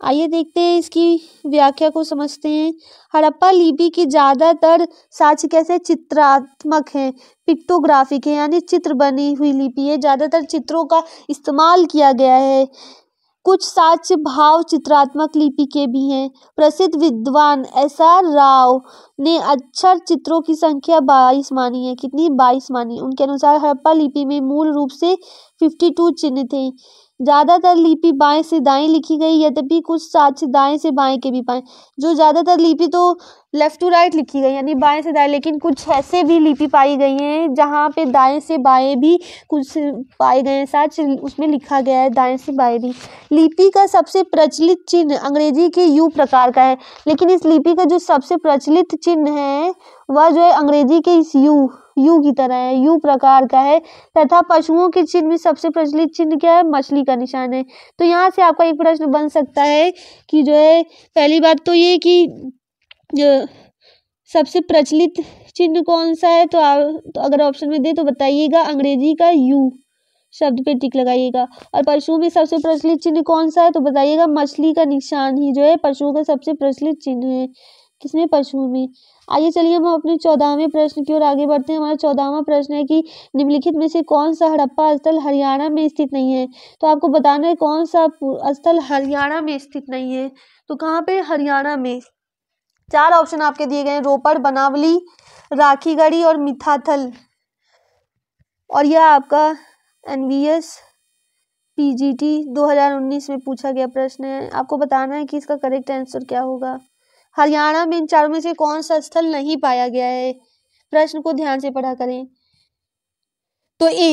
आइए देखते हैं इसकी व्याख्या को समझते हैं हड़प्पा लिपि के ज़्यादातर साक्ष कैसे चित्रात्मक हैं पिक्टोग्राफिक है यानी चित्र बनी हुई लिपि है ज़्यादातर चित्रों का इस्तेमाल किया गया है कुछ साक्ष्य भाव चित्रात्मक लिपि के भी हैं प्रसिद्ध विद्वान एस आर राव ने अक्षर चित्रों की संख्या बाईस मानी है कितनी बाईस मानी उनके अनुसार हड़प्पा लिपि में मूल रूप से फिफ्टी टू चिन्ह थे ज़्यादातर लिपि बाएँ से दाएँ लिखी गई यद्यपि कुछ से दाएँ से बाएँ के भी पाएँ जो ज़्यादातर लिपि तो लेफ़्ट टू राइट लिखी गई यानी बाएँ से दाएँ लेकिन कुछ ऐसे भी लिपि पाई गई हैं जहाँ पे दाएँ से बाएँ भी कुछ पाए गए हैं साक्ष्य उसमें लिखा गया है दाएँ से बाएँ भी लिपि का सबसे प्रचलित चिन्ह अंग्रेजी के यू प्रकार का है लेकिन इस लिपि का जो सबसे प्रचलित चिन्ह है वह जो है अंग्रेजी के इस यू यू की तरह है यू प्रकार का है तथा पशुओं के चिन्ह में सबसे प्रचलित चिन्ह क्या है मछली का निशान है तो यहाँ से आपका एक प्रश्न बन सकता है कि जो है पहली बात तो ये कि सबसे प्रचलित चिन्ह कौन सा है तो, आ, तो अगर ऑप्शन में दे तो बताइएगा अंग्रेजी का यू शब्द पे टिक लगाइएगा और पशुओं में सबसे प्रचलित चिन्ह कौन सा है तो बताइएगा मछली का निशान ही जो है पशुओं का सबसे प्रचलित चिन्ह है किसमें पशुओं में आइए चलिए हम अपने चौदहवें प्रश्न की ओर आगे बढ़ते हैं हमारा चौदहवा प्रश्न है कि निम्नलिखित में से कौन सा हड़प्पा स्थल हरियाणा में स्थित नहीं है तो आपको बताना है कौन सा स्थल हरियाणा में स्थित नहीं है तो कहाँ पे हरियाणा में चार ऑप्शन आपके दिए गए हैं रोपड़ बनावली राखीगढ़ी और मिथाथल और यह आपका दो पीजीटी 2019 में पूछा गया प्रश्न है आपको बताना है कि इसका करेक्ट आंसर क्या होगा हरियाणा में इन चारों में से कौन सा स्थल नहीं पाया गया है प्रश्न को ध्यान से पढ़ा करें तो ए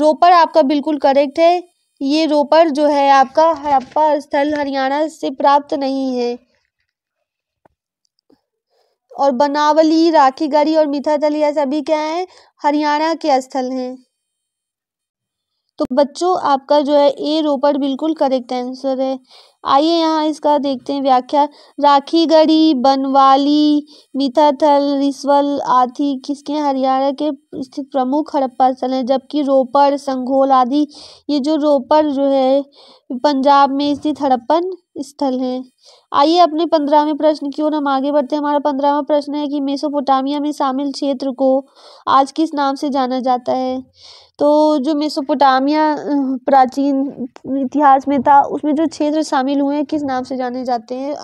रोपर आपका बिल्कुल करेक्ट है ये रोपर जो है आपका हड़प्पा स्थल हरियाणा से प्राप्त नहीं है और बनावली राखीगढ़ी और मिथा ये सभी क्या हैं हरियाणा के स्थल हैं तो बच्चों आपका जो है ए रोपड़ बिल्कुल करेक्ट आंसर है आइए यहाँ इसका देखते हैं व्याख्या राखी गढ़ी बनवाली मिथाथल रिसवल आदि किसके हरियाणा के स्थित प्रमुख हड़प्पा स्थल हैं जबकि रोपड़ संघोल आदि ये जो रोपड़ जो है पंजाब में स्थित हड़प्पन स्थल हैं आइए अपने पंद्रहवें प्रश्न की ओर हम आगे बढ़ते हैं हमारा पंद्रहवा प्रश्न है कि मेसोपोटामिया में शामिल क्षेत्र को आज किस नाम से जाना जाता है तो जो मेसोपोटामिया प्राचीन इतिहास में था उसमें जो क्षेत्र शामिल हुए हैं किस नाम से जाने जाते हैं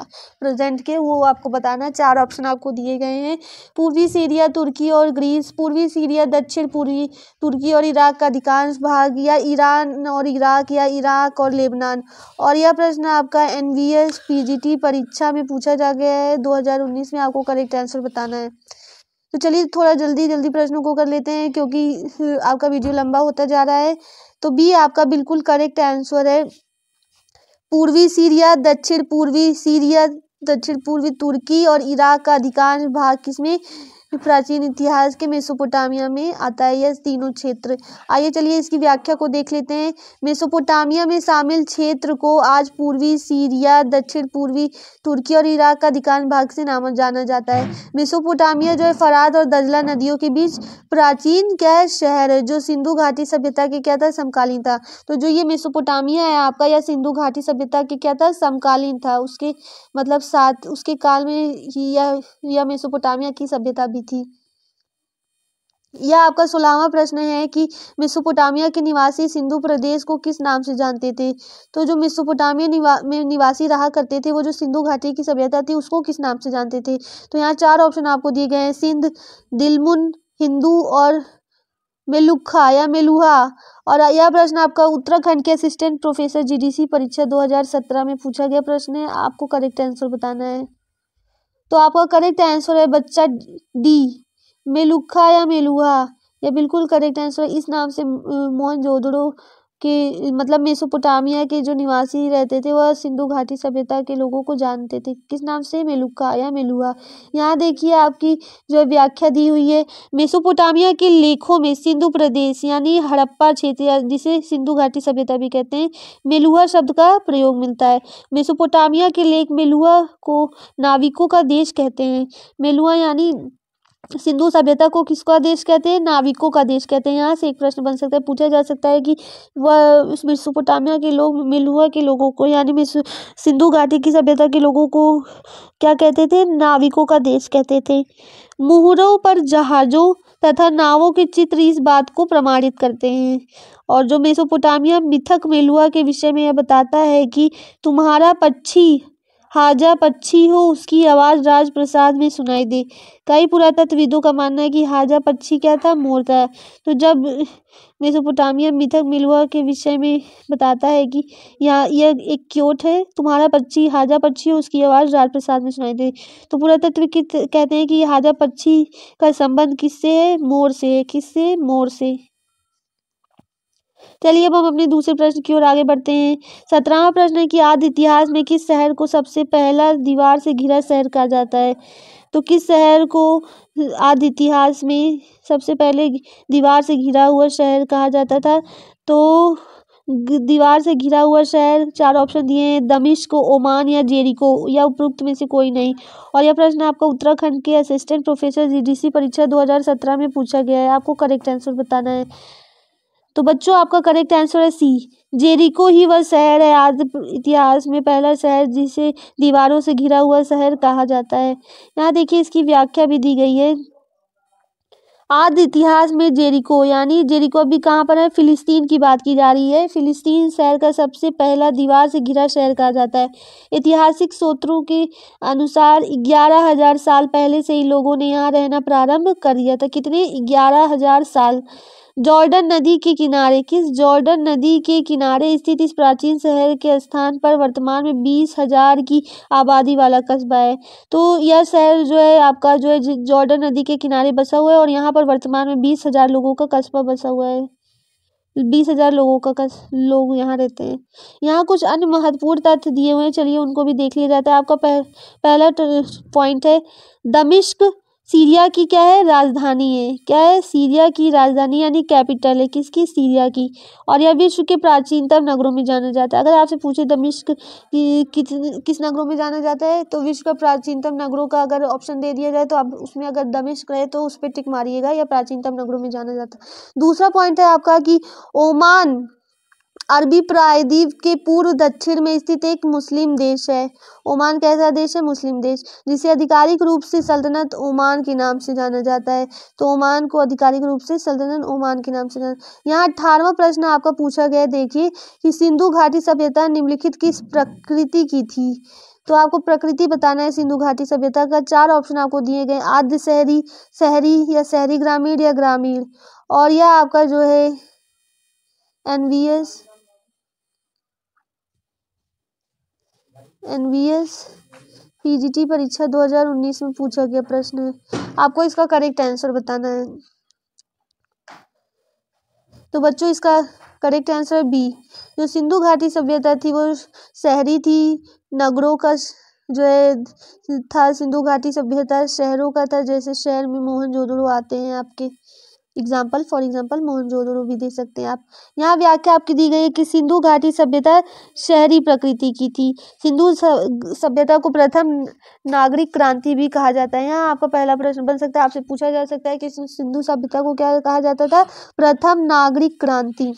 प्रेजेंट के वो आपको बताना चार ऑप्शन आपको दिए गए हैं पूर्वी सीरिया तुर्की और ग्रीस पूर्वी सीरिया दक्षिण पूर्वी तुर्की और इराक का अधिकांश भाग या ईरान और इराक या इराक और लेबनान और यह प्रश्न आपका N V S P G T परीक्षा में पूछा जा गया है दो हज़ार उन्नीस में आपको करेक्ट आंसर बताना है तो चलिए थोड़ा जल्दी जल्दी प्रश्नों को कर लेते हैं क्योंकि हम्म, आपका वीडियो लंबा होता जा रहा है तो बी आपका बिल्कुल करेक्ट आंसर है पूर्वी सीरिया दक्षिण पूर्वी सीरिया दक्षिण पूर्वी तुर्की और इराक का अधिकांश भाग किसमें प्राचीन इतिहास के मेसोपोटामिया में आता है यह तीनों क्षेत्र आइए चलिए इसकी व्याख्या को देख लेते हैं मेसोपोटामिया में शामिल क्षेत्र को आज पूर्वी सीरिया दक्षिण पूर्वी तुर्की और इराक का अधिकांश भाग से नाम जाना जाता है मेसोपोटामिया जो है फरात और दजला नदियों के बीच प्राचीन क्या है शहर है जो सिंधु घाटी सभ्यता के क्या था समकालीन था तो जो ये मेसोपोटामिया है आपका यह सिंधु घाटी सभ्यता के क्या था समकालीन था उसके मतलब साथ उसके काल में ही यह मेसोपोटामिया की सभ्यता भी भी थी यह आपका सोलहवा प्रश्न है कि मिसोपोटामिया के निवासी सिंधु प्रदेश को किस नाम से जानते थे तो जो मिसोपोटामिया निवा, में निवासी रहा करते थे वो जो सिंधु घाटी की सभ्यता थी उसको किस नाम से जानते थे तो यहाँ चार ऑप्शन आपको दिए गए हैं सिंध दिलमुन हिंदू और मेलुखा या मेलुहा और यह प्रश्न आपका उत्तराखंड के असिस्टेंट प्रोफेसर जीडीसी परीक्षा 2017 में पूछा गया प्रश्न है आपको करेक्ट आंसर बताना है तो आपका करेक्ट आंसर है बच्चा डी मेलुखा या मेलुहा यह बिल्कुल करेक्ट आंसर है इस नाम से मोहन जोदड़ो के मतलब मेसोपोटामिया के जो निवासी रहते थे वह सिंधु घाटी सभ्यता के लोगों को जानते थे किस नाम से मेलुका या मेलुआ यहाँ देखिए आपकी जो व्याख्या दी हुई है मेसोपोटामिया के लेखों में सिंधु प्रदेश यानी हड़प्पा क्षेत्र जिसे सिंधु घाटी सभ्यता भी कहते हैं मेलुआ शब्द का प्रयोग मिलता है मेसोपोटामिया के लेख मेलुआ को नाविकों का देश कहते हैं मेलुआ यानी सिंधु सभ्यता को किसका देश कहते हैं नाविकों का देश कहते हैं यहाँ से एक प्रश्न बन सकता है पूछा जा सकता है कि वह मिसोपोटामिया के लोग मिलुआ के लोगों को यानी सिंधु घाटी की सभ्यता के लोगों को क्या कहते थे नाविकों का देश कहते थे मुहरों पर जहाज़ों तथा नावों के चित्र इस बात को प्रमाणित करते हैं और जो मेसोपोटामिया मिथक मेलुआ के विषय में यह बताता है कि तुम्हारा पक्षी हाजा पक्षी हो उसकी आवाज़ प्रसाद में सुनाई दी कई पुरातत्वविदों का मानना है कि हाजा पक्षी क्या था मोर था तो जब मेसोपोटामिया मिथक मिलवा के विषय में बताता है कि यहाँ यह एक क्योट है तुम्हारा पक्षी हाजा पक्षी हो उसकी आवाज़ राजप्रसाद में सुनाई दी तो पुरातत्व कहते हैं कि हाजा पक्षी का संबंध किससे है मोर से है किससे मोर से चलिए अब हम अपने दूसरे प्रश्न की ओर आगे बढ़ते हैं सत्रहवा प्रश्न है कि आदि इतिहास में किस शहर को सबसे पहला दीवार से घिरा शहर कहा जाता है तो किस शहर को आदि इतिहास में सबसे पहले दीवार से घिरा हुआ शहर कहा जाता था तो दीवार से घिरा हुआ शहर चार ऑप्शन दिए हैं दमिश को ओमान या जेरिको या उपरोक्त में से कोई नहीं और यह प्रश्न आपका उत्तराखंड के असिस्टेंट प्रोफेसर जीडीसी परीक्षा 2017 में पूछा गया है आपको करेक्ट आंसर बताना है तो बच्चों आपका करेक्ट आंसर है सी जेरिको ही वह शहर है आदि इतिहास में पहला शहर जिसे दीवारों से घिरा हुआ शहर कहा जाता है यहाँ देखिए इसकी व्याख्या भी दी गई है आदि इतिहास में जेरिको यानी जेरिको अभी कहाँ पर है फिलिस्तीन की बात की जा रही है फिलिस्तीन शहर का सबसे पहला दीवार से घिरा शहर कहा जाता है ऐतिहासिक सूत्रों के अनुसार ग्यारह हजार साल पहले से ही लोगों ने यहाँ रहना प्रारंभ कर दिया था कितने ग्यारह हजार साल जॉर्डन नदी के किनारे किस जॉर्डन नदी के किनारे स्थित इस प्राचीन शहर के स्थान पर वर्तमान में बीस हज़ार की आबादी वाला कस्बा है तो यह शहर जो है आपका जो है जॉर्डन नदी के किनारे बसा हुआ है और यहाँ पर वर्तमान में बीस हज़ार लोगों का कस्बा बसा हुआ है बीस हजार लोगों का कस लोग यहाँ रहते हैं यहाँ कुछ अन्य महत्वपूर्ण तथ्य दिए हुए हैं चलिए उनको भी देख लिया जाता है आपका पह, पहला पॉइंट है दमिश्क सीरिया की क्या है राजधानी है क्या है सीरिया की राजधानी यानी कैपिटल है किसकी सीरिया की और यह विश्व के प्राचीनतम नगरों में जाना जाता है अगर आपसे पूछे दमिश्क किस किस नगरों में जाना जाता है तो विश्व का प्राचीनतम नगरों का अगर ऑप्शन दे दिया जाए तो आप उसमें अगर दमिश्क रहे तो उस पर टिक मारिएगा या प्राचीनतम नगरों में जाना जाता है दूसरा पॉइंट है आपका कि ओमान अरबी प्रायद्वीप के पूर्व दक्षिण में स्थित एक मुस्लिम देश है ओमान कैसा देश है मुस्लिम देश जिसे आधिकारिक रूप से सल्तनत ओमान के नाम से जाना जाता है तो ओमान को आधिकारिक रूप से सल्तनत ओमान के नाम से जाना यहाँ अठारवा प्रश्न आपका पूछा गया देखिए कि सिंधु घाटी सभ्यता निम्नलिखित किस प्रकृति की थी तो आपको प्रकृति बताना है सिंधु घाटी सभ्यता का चार ऑप्शन आपको दिए गए आद्य शहरी शहरी या शहरी ग्रामीण या ग्रामीण और यह आपका जो है एन एन.बी.एस पी.जी.टी परीक्षा दो हजार उन्नीस में पूछा गया प्रश्न है आपको इसका करेक्ट आंसर बताना है तो बच्चों इसका करेक्ट आंसर बी जो सिंधु घाटी सभ्यता थी वो शहरी थी नगरों का जो है था सिंधु घाटी सभ्यता शहरों का था जैसे शहर में मोहनजोदड़ो आते हैं आपके एग्जाम्पल फॉर एग्जाम्पल मोहनजोदड़ो भी दे सकते हैं आप यहाँ व्याख्या आपकी दी गई है कि सिंधु घाटी सभ्यता शहरी प्रकृति की थी सिंधु सभ्यता को प्रथम नागरिक क्रांति भी कहा जाता है यहाँ आपका पहला प्रश्न बन सकता है आपसे पूछा जा सकता है कि सिंधु सभ्यता को क्या कहा जाता था प्रथम नागरिक क्रांति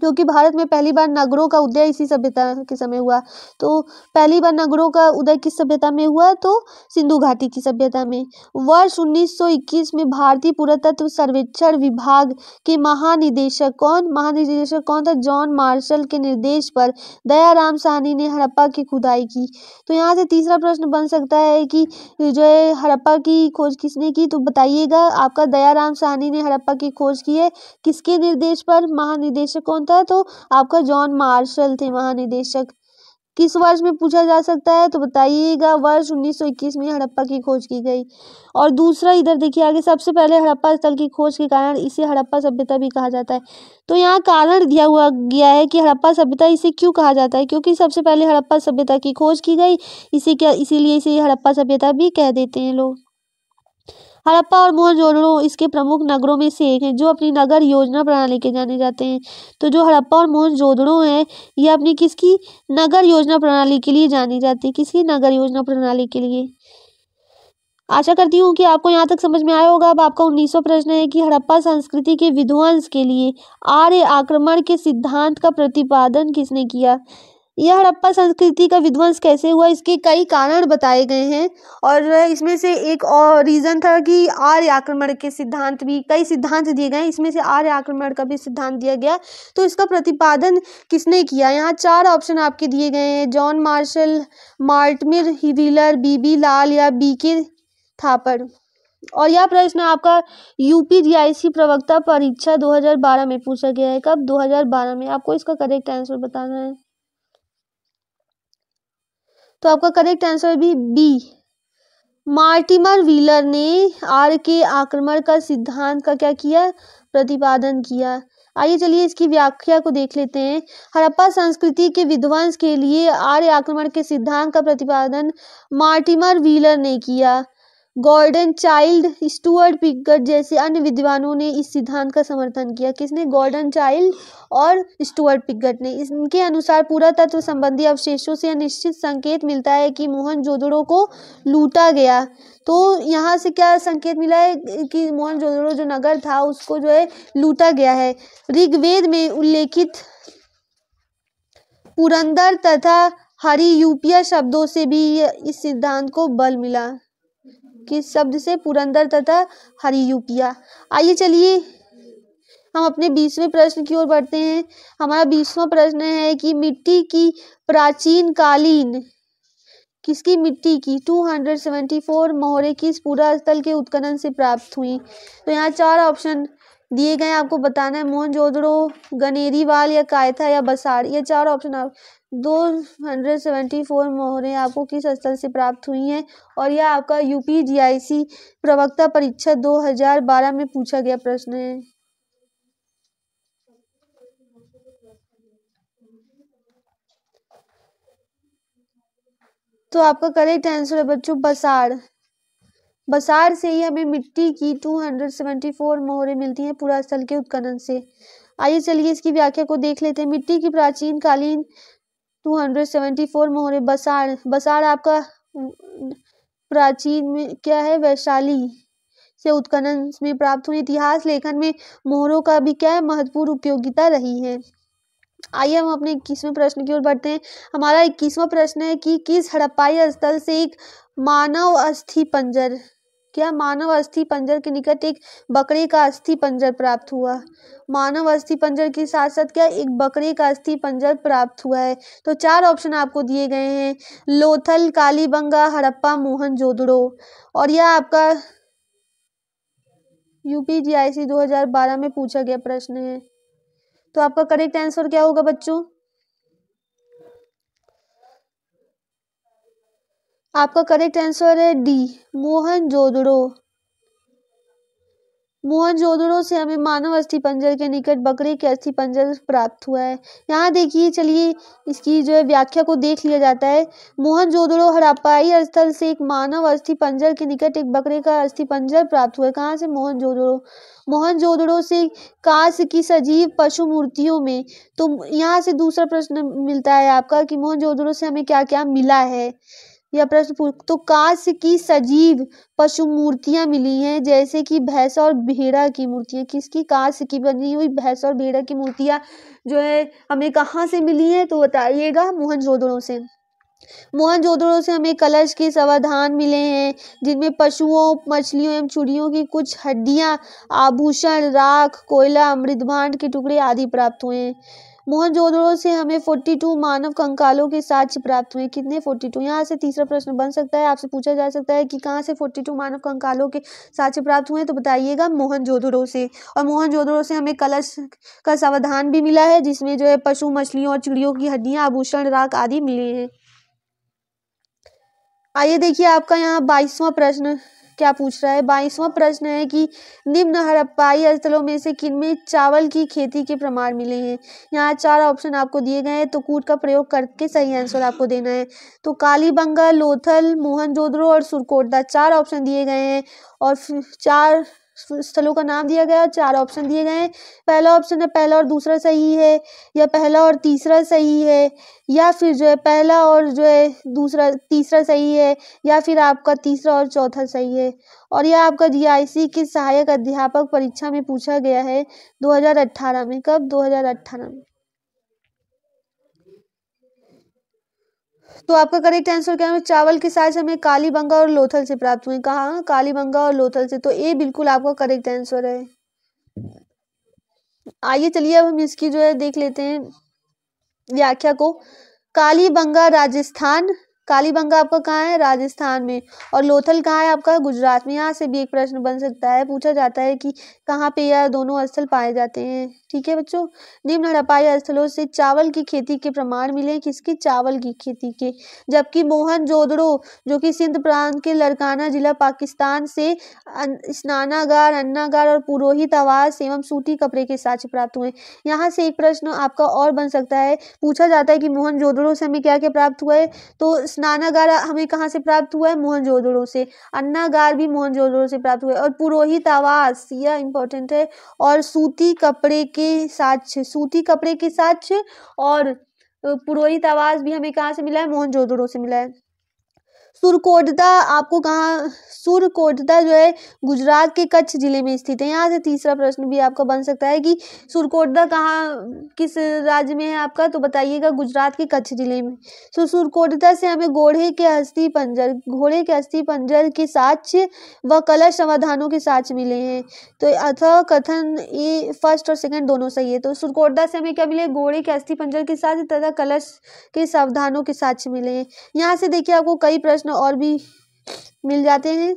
क्योंकि भारत में पहली बार नगरों का उदय इसी सभ्यता के समय हुआ तो पहली बार नगरों का उदय किस सभ्यता में हुआ तो सिंधु घाटी की सभ्यता में वर्ष 1921 में भारतीय पुरातत्व सर्वेक्षण विभाग के महानिदेशक कौन महानिदेशक कौन था जॉन मार्शल के निर्देश पर दयाराम सहनी ने हड़प्पा की खुदाई की तो यहाँ से तीसरा प्रश्न बन सकता है कि जो है हड़प्पा की खोज किसने की तो बताइएगा आपका दयाराम सहनी ने हड़प्पा की खोज की है किसके निर्देश पर महानिदेशक कौन होता है तो आपका जॉन मार्शल थे महानिदेशक किस वर्ष में पूछा जा सकता है तो बताइएगा वर्ष 1921 में हड़प्पा की खोज की गई और दूसरा इधर देखिए आगे सबसे पहले हड़प्पा स्थल की खोज के कारण इसे हड़प्पा सभ्यता भी कहा जाता है तो यहाँ कारण दिया हुआ गया है कि हड़प्पा सभ्यता इसे क्यों कहा जाता है क्योंकि सबसे पहले हड़प्पा सभ्यता की खोज की गई इसे क्या इसीलिए इसे हड़प्पा सभ्यता भी कह देते हैं लोग हड़प्पा और मोहनजोदड़ो इसके प्रमुख नगरों में से एक हैं जो अपनी नगर योजना प्रणाली के जाने जाते हैं तो जो हड़प्पा और मोहनजोदड़ो है ये अपनी किसकी नगर योजना प्रणाली के लिए जानी जाती है किसकी नगर योजना प्रणाली के लिए आशा करती हूँ कि आपको यहाँ तक समझ में आया होगा अब आपका उन्नीसवा प्रश्न है कि हड़प्पा संस्कृति के विध्वंस के लिए आर्य आक्रमण के सिद्धांत का प्रतिपादन किसने किया यह हड़प्पा संस्कृति का विध्वंस कैसे हुआ इसके कई कारण बताए गए हैं और इसमें से एक और रीज़न था कि आर्य आक्रमण के सिद्धांत भी कई सिद्धांत दिए गए हैं इसमें से आर्य आक्रमण का भी सिद्धांत दिया गया तो इसका प्रतिपादन किसने किया यहाँ चार ऑप्शन आपके दिए गए हैं जॉन मार्शल मार्टमिर हिविलर बीबी लाल या बी के थापड़ और यह प्रश्न आपका यूपी जीआईसी प्रवक्ता परीक्षा 2012 में पूछा गया है कब 2012 में आपको इसका करेक्ट आंसर बताना है तो आपका करेक्ट आंसर भी बी मार्टिमर व्हीलर ने आर के आक्रमण का सिद्धांत का क्या किया प्रतिपादन किया आइए चलिए इसकी व्याख्या को देख लेते हैं हड़प्पा संस्कृति के विध्वंस के लिए आर्य आक्रमण के सिद्धांत का प्रतिपादन मार्टिमर व्हीलर ने किया गोल्डन चाइल्ड स्टुअर्ट पिकर जैसे अन्य विद्वानों ने इस सिद्धांत का समर्थन किया किसने गोल्डन चाइल्ड और स्टुअर्ट पिकट ने इनके अनुसार पुरातत्व संबंधी अवशेषों से निश्चित संकेत मिलता है कि मोहनजोदड़ो को लूटा गया तो यहाँ से क्या संकेत मिला है कि मोहनजोदड़ो जो नगर था उसको जो है लूटा गया है ऋग्वेद में उल्लेखित पुरंदर तथा हरि यूपिया शब्दों से भी इस सिद्धांत को बल मिला किस शब्द से पुरंदर तथा हरियूपिया आइए चलिए हम अपने बीसवें प्रश्न की ओर बढ़ते हैं हमारा बीसवा प्रश्न है कि मिट्टी की प्राचीन कालीन किसकी मिट्टी की 274 मोहरे किस पूरा स्थल के उत्खनन से प्राप्त हुई तो यहाँ चार ऑप्शन दिए गए आपको बताना है मोहनजोदड़ो वाल या कायथा या बसाड़ ये चार ऑप्शन आप दो हंड्रेड सेवेंटी फोर मोहरें आपको किस स्थल से प्राप्त हुई हैं और यह आपका यूपी जीआईसी प्रवक्ता परीक्षा दो हजार बारह में पूछा गया प्रश्न है तो आपका करेक्ट आंसर है बच्चों बसाड़ बसार से ही हमें मिट्टी की 274 मोहरें मिलती हैं स्थल के उत्खनन से आइए चलिए इसकी व्याख्या को देख लेते हैं मिट्टी की प्राचीन कालीन 274 मोहरें बसार बसार आपका प्राचीन में क्या है वैशाली से उत्खनन में प्राप्त हुई इतिहास लेखन में मोहरों का भी क्या महत्वपूर्ण उपयोगिता रही है आइए हम अपने इक्कीसवें प्रश्न की ओर बढ़ते हैं हमारा इक्कीसवा प्रश्न है कि किस हड़प्पाई स्थल से एक मानव अस्थि पंजर क्या मानव अस्थि पंजर के निकट एक बकरे का अस्थि पंजर प्राप्त हुआ मानव अस्थि पंजर के साथ साथ क्या एक बकरे का अस्थि पंजर प्राप्त हुआ है तो चार ऑप्शन आपको दिए गए हैं लोथल कालीबंगा हड़प्पा मोहन जोदड़ो और यह आपका यूपी जी आई सी 2012 में पूछा गया प्रश्न है तो आपका करेक्ट आंसर क्या होगा बच्चों आपका करेक्ट आंसर है D Mohenjodaro Mohenjodaro से हमें मानव अस्थि पंजर के निकट बकरे के अस्थि पंजर प्राप्त हुआ है यहाँ देखिए चलिए इसकी जो है व्याख्या को देख लिया जाता है मोहन जोदड़ो हड़प्पाई स्थल से एक मानव अस्थि पंजर के निकट एक बकरे का अस्थि पंजर प्राप्त हुआ है कहाँ से मोहन जोदड़ो मोहन जोदड़ो से कांस की सजीव पशु मूर्तियों में तो यहाँ से दूसरा प्रश्न मिलता है आपका कि मोहन जोदड़ो से हमें क्या क्या मिला है यह प्रश्न पूछ तो कांस्य की सजीव पशु मूर्तियां मिली हैं जैसे कि भैंस और भेड़ा की मूर्तियां किसकी कांस्य की बनी हुई भैंस और भेड़ा की मूर्तियां जो है हमें कहाँ से मिली है तो बताइएगा मोहनजोदड़ों से मोहनजोदड़ों से हमें कलश के समाधान मिले हैं जिनमें पशुओं मछलियों एवं चूड़ियों की कुछ हड्डियां आभूषण राख कोयला अमृत भांड के टुकड़े आदि प्राप्त हुए हैं मोहनजोदड़ो से हमें 42 मानव कंकालों के साथ प्राप्त हुए कितने 42 यहाँ से तीसरा प्रश्न बन सकता है आपसे पूछा जा सकता है कि कहाँ से 42 मानव कंकालों के साक्ष्य प्राप्त हुए तो बताइएगा मोहनजोदड़ो से और मोहनजोदड़ो से हमें कलश का सावधान भी मिला है जिसमें जो है पशु मछलियों और चिड़ियों की हड्डियाँ आभूषण राख आदि मिले हैं आइए देखिए आपका यहाँ बाईसवा प्रश्न क्या पूछ रहा है बाईसवां प्रश्न है कि निम्न हड़प्पाई स्थलों में से किनमें चावल की खेती के प्रमाण मिले हैं यहाँ चार ऑप्शन आपको दिए गए हैं तो कूट का प्रयोग करके सही आंसर आपको देना है तो कालीबंगा लोथल मोहनजोद्रो और सुरकोटदा चार ऑप्शन दिए गए हैं और चार स्थलों का नाम दिया गया चार ऑप्शन दिए गए हैं पहला ऑप्शन है पहला और दूसरा सही है या पहला और तीसरा सही है या फिर जो है पहला और जो है दूसरा तीसरा सही है या फिर आपका तीसरा और चौथा सही है और यह आपका सी के सहायक अध्यापक परीक्षा में पूछा गया है अट्ठारह में कब अट्ठारह में तो आपका करेक्ट आंसर क्या है चावल के साइज हमें कालीबंगा और लोथल से प्राप्त हुए कहा कालीबंगा और लोथल से तो ये बिल्कुल आपका करेक्ट आंसर है आइए चलिए अब हम इसकी जो है देख लेते हैं व्याख्या को कालीबंगा राजस्थान कालीबंगा आपका कहाँ है राजस्थान में और लोथल कहाँ है आपका गुजरात में यहाँ से भी एक प्रश्न बन सकता है पूछा जाता है कि कहाँ पे यह दोनों स्थल पाए जाते हैं ठीक है बच्चों निम्न हड़पाई स्थलों से चावल की खेती के प्रमाण मिले हैं किसकी चावल की खेती के जबकि मोहन जोदड़ो जो कि सिंध प्रांत के लड़काना जिला पाकिस्तान से स्नानागार अन्नागार और पुरोहित आवास एवं सूती कपड़े के साथ प्राप्त हुए यहाँ से एक प्रश्न आपका और बन सकता है पूछा जाता है कि मोहन जोदड़ो से हमें क्या क्या प्राप्त हुआ है तो स्नानागार हमें कहाँ से प्राप्त हुआ है मोहनजोदड़ो से अन्नागार भी मोहनजोदड़ो से प्राप्त हुआ है और पुरोहित आवास यह इम्पोर्टेंट है और सूती कपड़े के साक्ष सूती कपड़े के साक्ष और पुरोहित आवास भी हमें कहाँ से मिला है मोहनजोदड़ो से मिला है सुरकोटदा आपको कहाँ सुरकोटदा जो है गुजरात के कच्छ जिले में स्थित है यहाँ से तीसरा प्रश्न भी आपका बन सकता है कि सुरकोटदा कहाँ किस राज्य में है आपका तो बताइएगा गुजरात के कच्छ जिले में सो तो सुरकोटदा से हमें घोड़े के अस्थि पंजर घोड़े के अस्थि पंजर के साक्ष्य व कला समाधानों के साक्ष मिले हैं तो अथवा कथन ये फर्स्ट और सेकेंड दोनों सही है तो सुरकोटदा से हमें क्या मिले घोड़े के अस्थि पंजर के साथ तथा कलश के सावधानों के साक्ष्य मिले हैं यहाँ से देखिए आपको कई प्रश्न प्रश्न और भी मिल जाते हैं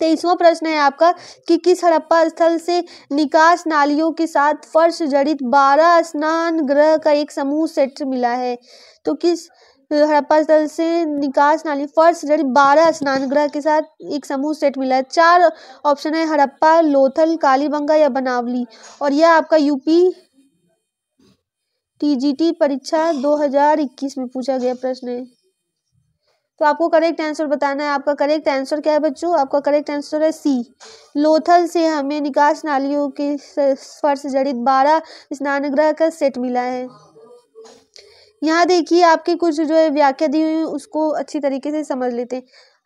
तेईसवा प्रश्न है आपका कि किस हड़प्पा स्थल से निकास नालियों के साथ फर्श जड़ित बारह स्नान ग्रह का एक समूह सेट मिला है तो किस हड़प्पा स्थल से निकास नाली फर्श जड़ित बारह स्नान ग्रह के साथ एक समूह सेट मिला है चार ऑप्शन है हड़प्पा लोथल कालीबंगा या बनावली और यह आपका यूपी टीजीटी परीक्षा 2021 में पूछा गया प्रश्न है तो आपको करेक्ट आंसर बताना है आपका करेक्ट आंसर क्या है बच्चों आपका करेक्ट आंसर है सी लोथल से हमें निकास नालियों के स्पर्श जड़ित बारह स्नानग्रह का सेट मिला है यहाँ देखिए आपकी कुछ जो है व्याख्या दी हुई उसको अच्छी तरीके से समझ लेते हैं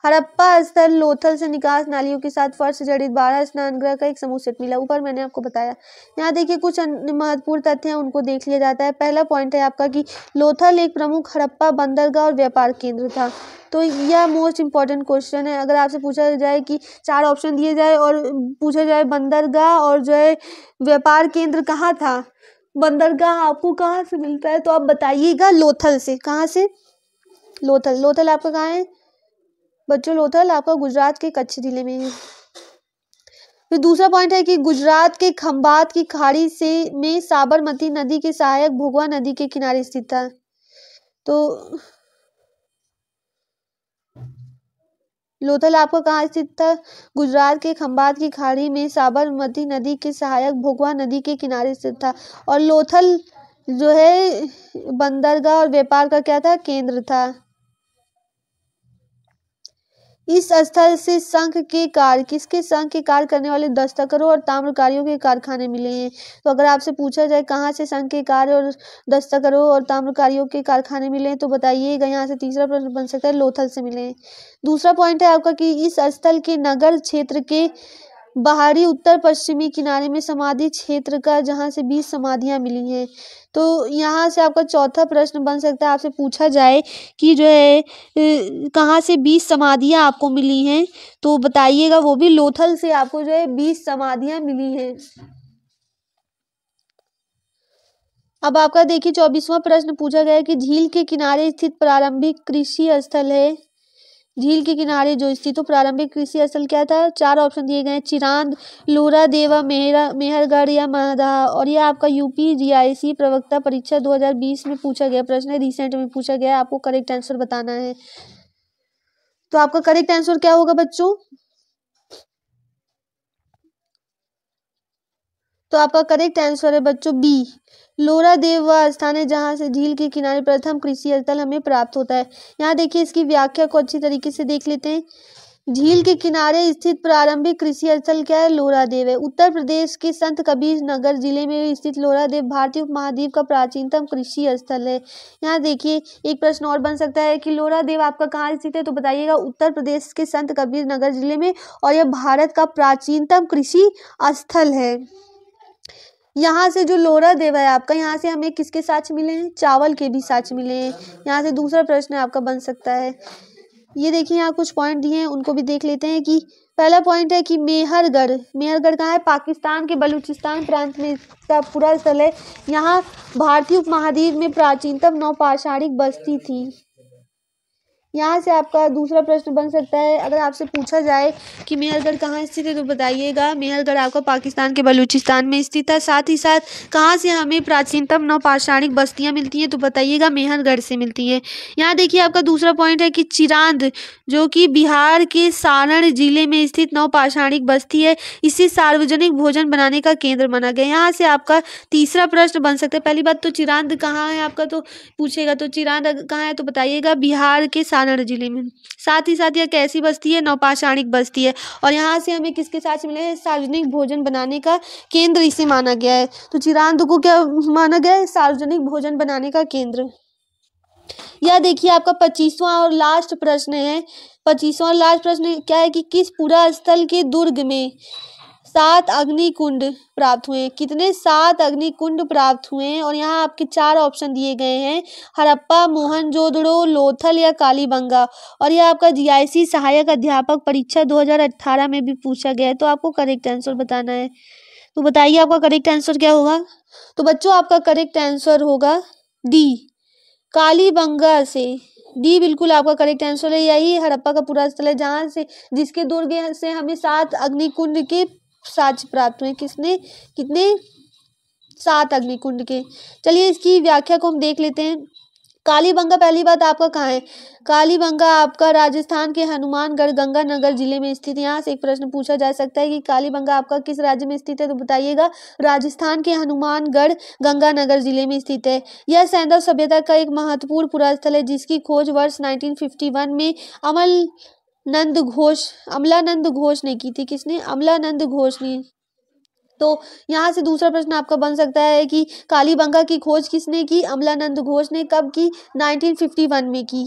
हड़प्पा स्थल लोथल से निकास नालियों के साथ फर्श जड़ित बारह स्नान ग्रह का एक समूह सेट मिला ऊपर मैंने आपको बताया यहाँ देखिए कुछ महत्वपूर्ण तथ्य हैं उनको देख लिया जाता है पहला पॉइंट है आपका कि लोथल एक प्रमुख हड़प्पा बंदरगाह और व्यापार केंद्र था तो यह मोस्ट इंपॉर्टेंट क्वेश्चन है अगर आपसे पूछा जाए कि चार ऑप्शन दिए जाए और पूछा जाए बंदरगाह और जो है व्यापार केंद्र कहाँ था बंदरगाह आपको कहाँ से मिलता है तो आप बताइएगा लोथल से कहाँ से लोथल लोथल आपका कहाँ है बच्चों लोथल आपका गुजरात के कच्छ जिले में है फिर दूसरा पॉइंट है कि गुजरात के खम्बात की खाड़ी से में साबरमती नदी के सहायक भोगवा नदी के किनारे स्थित था तो लोथल आपका कहाँ स्थित था गुजरात के खम्बात की खाड़ी में साबरमती नदी के सहायक भोगवा नदी के किनारे स्थित था और लोथल जो है बंदरगाह और व्यापार का क्या था केंद्र था इस स्थल से शंख के कार्य किसके शंख के कार्य करने वाले दस्तकरों और ताम्रकारियों के कारखाने मिले हैं तो अगर आपसे पूछा जाए कहाँ से शंख के कार्य और दस्तकरों और ताम्रकारियों के कारखाने मिले हैं तो बताइएगा यहाँ से तीसरा प्रश्न बन सकता है लोथल से मिले हैं दूसरा पॉइंट है आपका कि इस स्थल के नगर क्षेत्र के बाहरी उत्तर पश्चिमी किनारे में समाधि क्षेत्र का जहाँ से बीस समाधियाँ मिली हैं तो यहाँ से आपका चौथा प्रश्न बन सकता है आपसे पूछा जाए कि जो है कहाँ से बीस समाधियाँ आपको मिली हैं तो बताइएगा वो भी लोथल से आपको जो है बीस समाधियाँ मिली हैं अब आपका देखिए चौबीसवां प्रश्न पूछा गया है कि झील के किनारे स्थित प्रारंभिक कृषि स्थल है झील के किनारे जो स्थित तो प्रारंभिक कृषि असल क्या था चार ऑप्शन दिए गए हैं चिरांद लोरा देवा मेहरा मेहरगढ़ या मादहा और ये आपका यूपी जीआईसी प्रवक्ता परीक्षा 2020 में पूछा गया प्रश्न है रिसेंट में पूछा गया आपको करेक्ट आंसर बताना है तो आपका करेक्ट आंसर क्या होगा बच्चों तो आपका करेक्ट आंसर है बच्चों बी लोरा देव वह स्थान है जहाँ से झील के किनारे प्रथम कृषि स्थल हमें प्राप्त होता है यहाँ देखिए इसकी व्याख्या को अच्छी तरीके से देख लेते हैं झील के किनारे स्थित प्रारंभिक कृषि स्थल क्या है लोरादेव है उत्तर प्रदेश के संत कबीर नगर जिले में स्थित लोरादेव भारतीय उपमहाद्वीप का प्राचीनतम कृषि स्थल है यहाँ देखिए एक प्रश्न और बन सकता है कि लोरादेव आपका कहाँ स्थित है तो बताइएगा उत्तर प्रदेश के संत कबीर नगर जिले में और यह भारत का प्राचीनतम कृषि स्थल है यहाँ से जो लोरा देवा है आपका यहाँ से हमें किसके साक्ष मिले हैं चावल के भी साक्ष मिले हैं यहाँ से दूसरा प्रश्न आपका बन सकता है ये देखिए यहाँ कुछ पॉइंट दिए हैं उनको भी देख लेते हैं कि पहला पॉइंट है कि मेहरगढ़ मेहरगढ़ कहाँ है पाकिस्तान के बलूचिस्तान प्रांत में इसका पूरा स्थल है यहाँ भारतीय उपमहाद्वीप में प्राचीनतम नौपाषाणिक बस्ती थी यहाँ से आपका दूसरा प्रश्न बन सकता है अगर आपसे पूछा जाए कि मेहरगढ़ कहाँ स्थित है तो बताइएगा मेहरगढ़ आपका पाकिस्तान के बलूचिस्तान में स्थित है साथ ही साथ कहाँ से हमें प्राचीनतम नौपाषाणिक बस्तियाँ मिलती हैं तो बताइएगा मेहरगढ़ से मिलती है यहाँ देखिए आपका दूसरा पॉइंट है कि चिरांद जो कि बिहार के सारण जिले में स्थित नौपाषाणिक बस्ती है इसे सार्वजनिक भोजन बनाने का केंद्र माना गया यहाँ से आपका तीसरा प्रश्न बन सकता है पहली बात तो चिरांद कहाँ है आपका तो पूछेगा तो चिरांद कहाँ है तो बताइएगा बिहार के कानड़ जिले में साथ ही साथ यह कैसी बस्ती है नौपाषाणिक बस्ती है और यहाँ से हमें किसके साथ मिले हैं सार्वजनिक भोजन बनाने का केंद्र इसे माना गया है तो चिरांद को क्या माना गया है सार्वजनिक भोजन बनाने का केंद्र यह देखिए आपका पच्चीसवां और लास्ट प्रश्न है पच्चीसवां लास्ट प्रश्न क्या है कि किस पूरा स्थल के दुर्ग में सात अग्नि कुंड प्राप्त हुए कितने सात अग्नि कुंड प्राप्त हुए हैं और यहाँ आपके चार ऑप्शन दिए गए हैं हड़प्पा मोहनजोदड़ो लोथल या कालीबंगा और यह आपका जीआईसी सहायक अध्यापक परीक्षा 2018 में भी पूछा गया है तो आपको करेक्ट आंसर बताना है तो बताइए आपका करेक्ट आंसर क्या होगा तो बच्चों आपका करेक्ट आंसर होगा डी कालीबंगा से डी बिल्कुल आपका करेक्ट आंसर है यही हड़प्पा का पूरा स्थल है जहाँ से जिसके दुर्ग से हमें सात अग्निकुंड के साक्ष्य प्राप्त हुए किसने कितने सात अग्निकुंड के चलिए इसकी व्याख्या को हम देख लेते हैं कालीबंगा पहली बात आपका कहाँ है कालीबंगा आपका राजस्थान के हनुमानगढ़ गंगानगर जिले में स्थित है यहाँ से एक प्रश्न पूछा जा सकता है कि कालीबंगा आपका किस राज्य में स्थित है तो बताइएगा राजस्थान के हनुमानगढ़ गंगानगर जिले में स्थित है यह सैंधव सभ्यता का एक महत्वपूर्ण पुरास्थल है जिसकी खोज वर्ष नाइनटीन में अमल नंद घोष अमलानंद घोष ने की थी किसने अमलानंद घोष ने तो यहाँ से दूसरा प्रश्न आपका बन सकता है कि कालीबंगा की खोज किसने की अमलानंद घोष ने कब की 1951 में की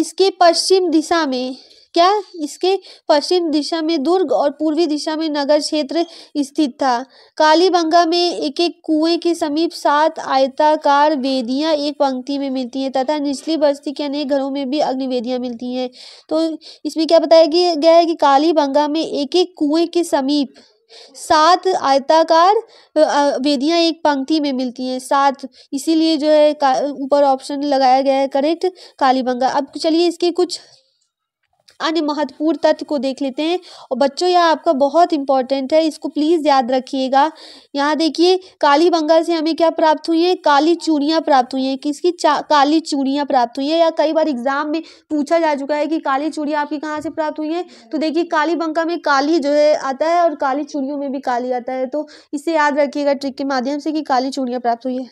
इसके पश्चिम दिशा में क्या इसके पश्चिम दिशा में दुर्ग और पूर्वी दिशा में नगर क्षेत्र स्थित था कालीबंगा में एक एक कुएं के समीप सात आयताकार वेदियां एक पंक्ति में मिलती हैं तथा निचली बस्ती के अनेक घरों में भी अग्निवेदियाँ मिलती हैं तो इसमें क्या बताया गया है कि कालीबंगा में एक एक कुएं के समीप सात आयताकार वेदियां एक पंक्ति में मिलती हैं सात इसीलिए जो है ऊपर ऑप्शन लगाया गया है करेक्ट कालीबंगा अब चलिए इसके कुछ अन्य महत्वपूर्ण तथ्य को देख लेते हैं और बच्चों यह आपका बहुत इंपॉर्टेंट है इसको प्लीज़ याद रखिएगा यहाँ देखिए काली बंगाल से हमें क्या प्राप्त हुई है काली चूड़ियाँ प्राप्त हुई हैं किसकी काली चूड़ियाँ प्राप्त हुई है या कई बार एग्जाम में पूछा जा चुका है कि काली चूड़ियाँ आपकी कहाँ से प्राप्त हुई हैं तो देखिए काली बंका में काली जो है आता है और काली चूड़ियों में भी काली आता है तो इसे याद रखिएगा ट्रिक के माध्यम से कि काली चूड़ियाँ प्राप्त हुई है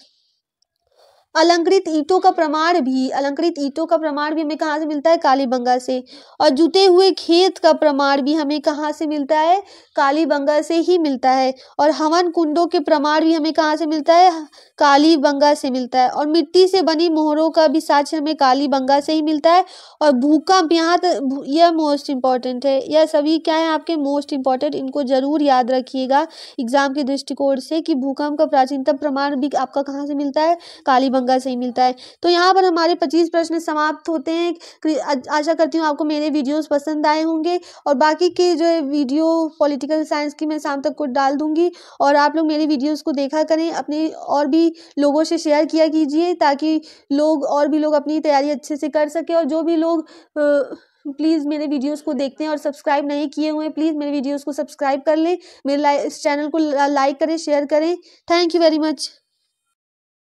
अलंकृत ईंटों का प्रमाण भी अलंकृत ईंटों का प्रमाण भी हमें कहाँ से मिलता है कालीबंगा से और जुटे हुए खेत का प्रमाण भी हमें कहाँ से मिलता है कालीबंगा से ही मिलता है और हवन कुंडों के प्रमाण भी हमें कहाँ से मिलता है कालीबंगा से मिलता है और मिट्टी से बनी मोहरों का भी साक्ष्य हमें कालीबंगा से ही मिलता है और भूकंप यहाँ यह मोस्ट इम्पॉर्टेंट है यह सभी क्या है आपके मोस्ट इम्पॉर्टेंट इनको ज़रूर याद रखिएगा एग्जाम के दृष्टिकोण से कि भूकंप का प्राचीनतम प्रमाण भी आपका कहाँ से मिलता है कालीबंगा से सही मिलता है तो यहाँ पर हमारे पच्चीस प्रश्न समाप्त होते हैं आशा करती हूँ आपको मेरे वीडियोज़ पसंद आए होंगे और बाकी के जो है वीडियो पॉलिटिकल साइंस की मैं शाम तक को डाल दूँगी और आप लोग मेरे वीडियोज़ को देखा करें अपने और भी लोगों से शेयर किया कीजिए ताकि लोग और भी लोग अपनी तैयारी अच्छे से कर सके और जो भी लोग प्लीज़ मेरे वीडियोस को देखते हैं और सब्सक्राइब नहीं किए हुए हैं प्लीज़ मेरे वीडियोस को सब्सक्राइब कर लें मेरे इस चैनल को लाइक करें शेयर करें थैंक यू वेरी मच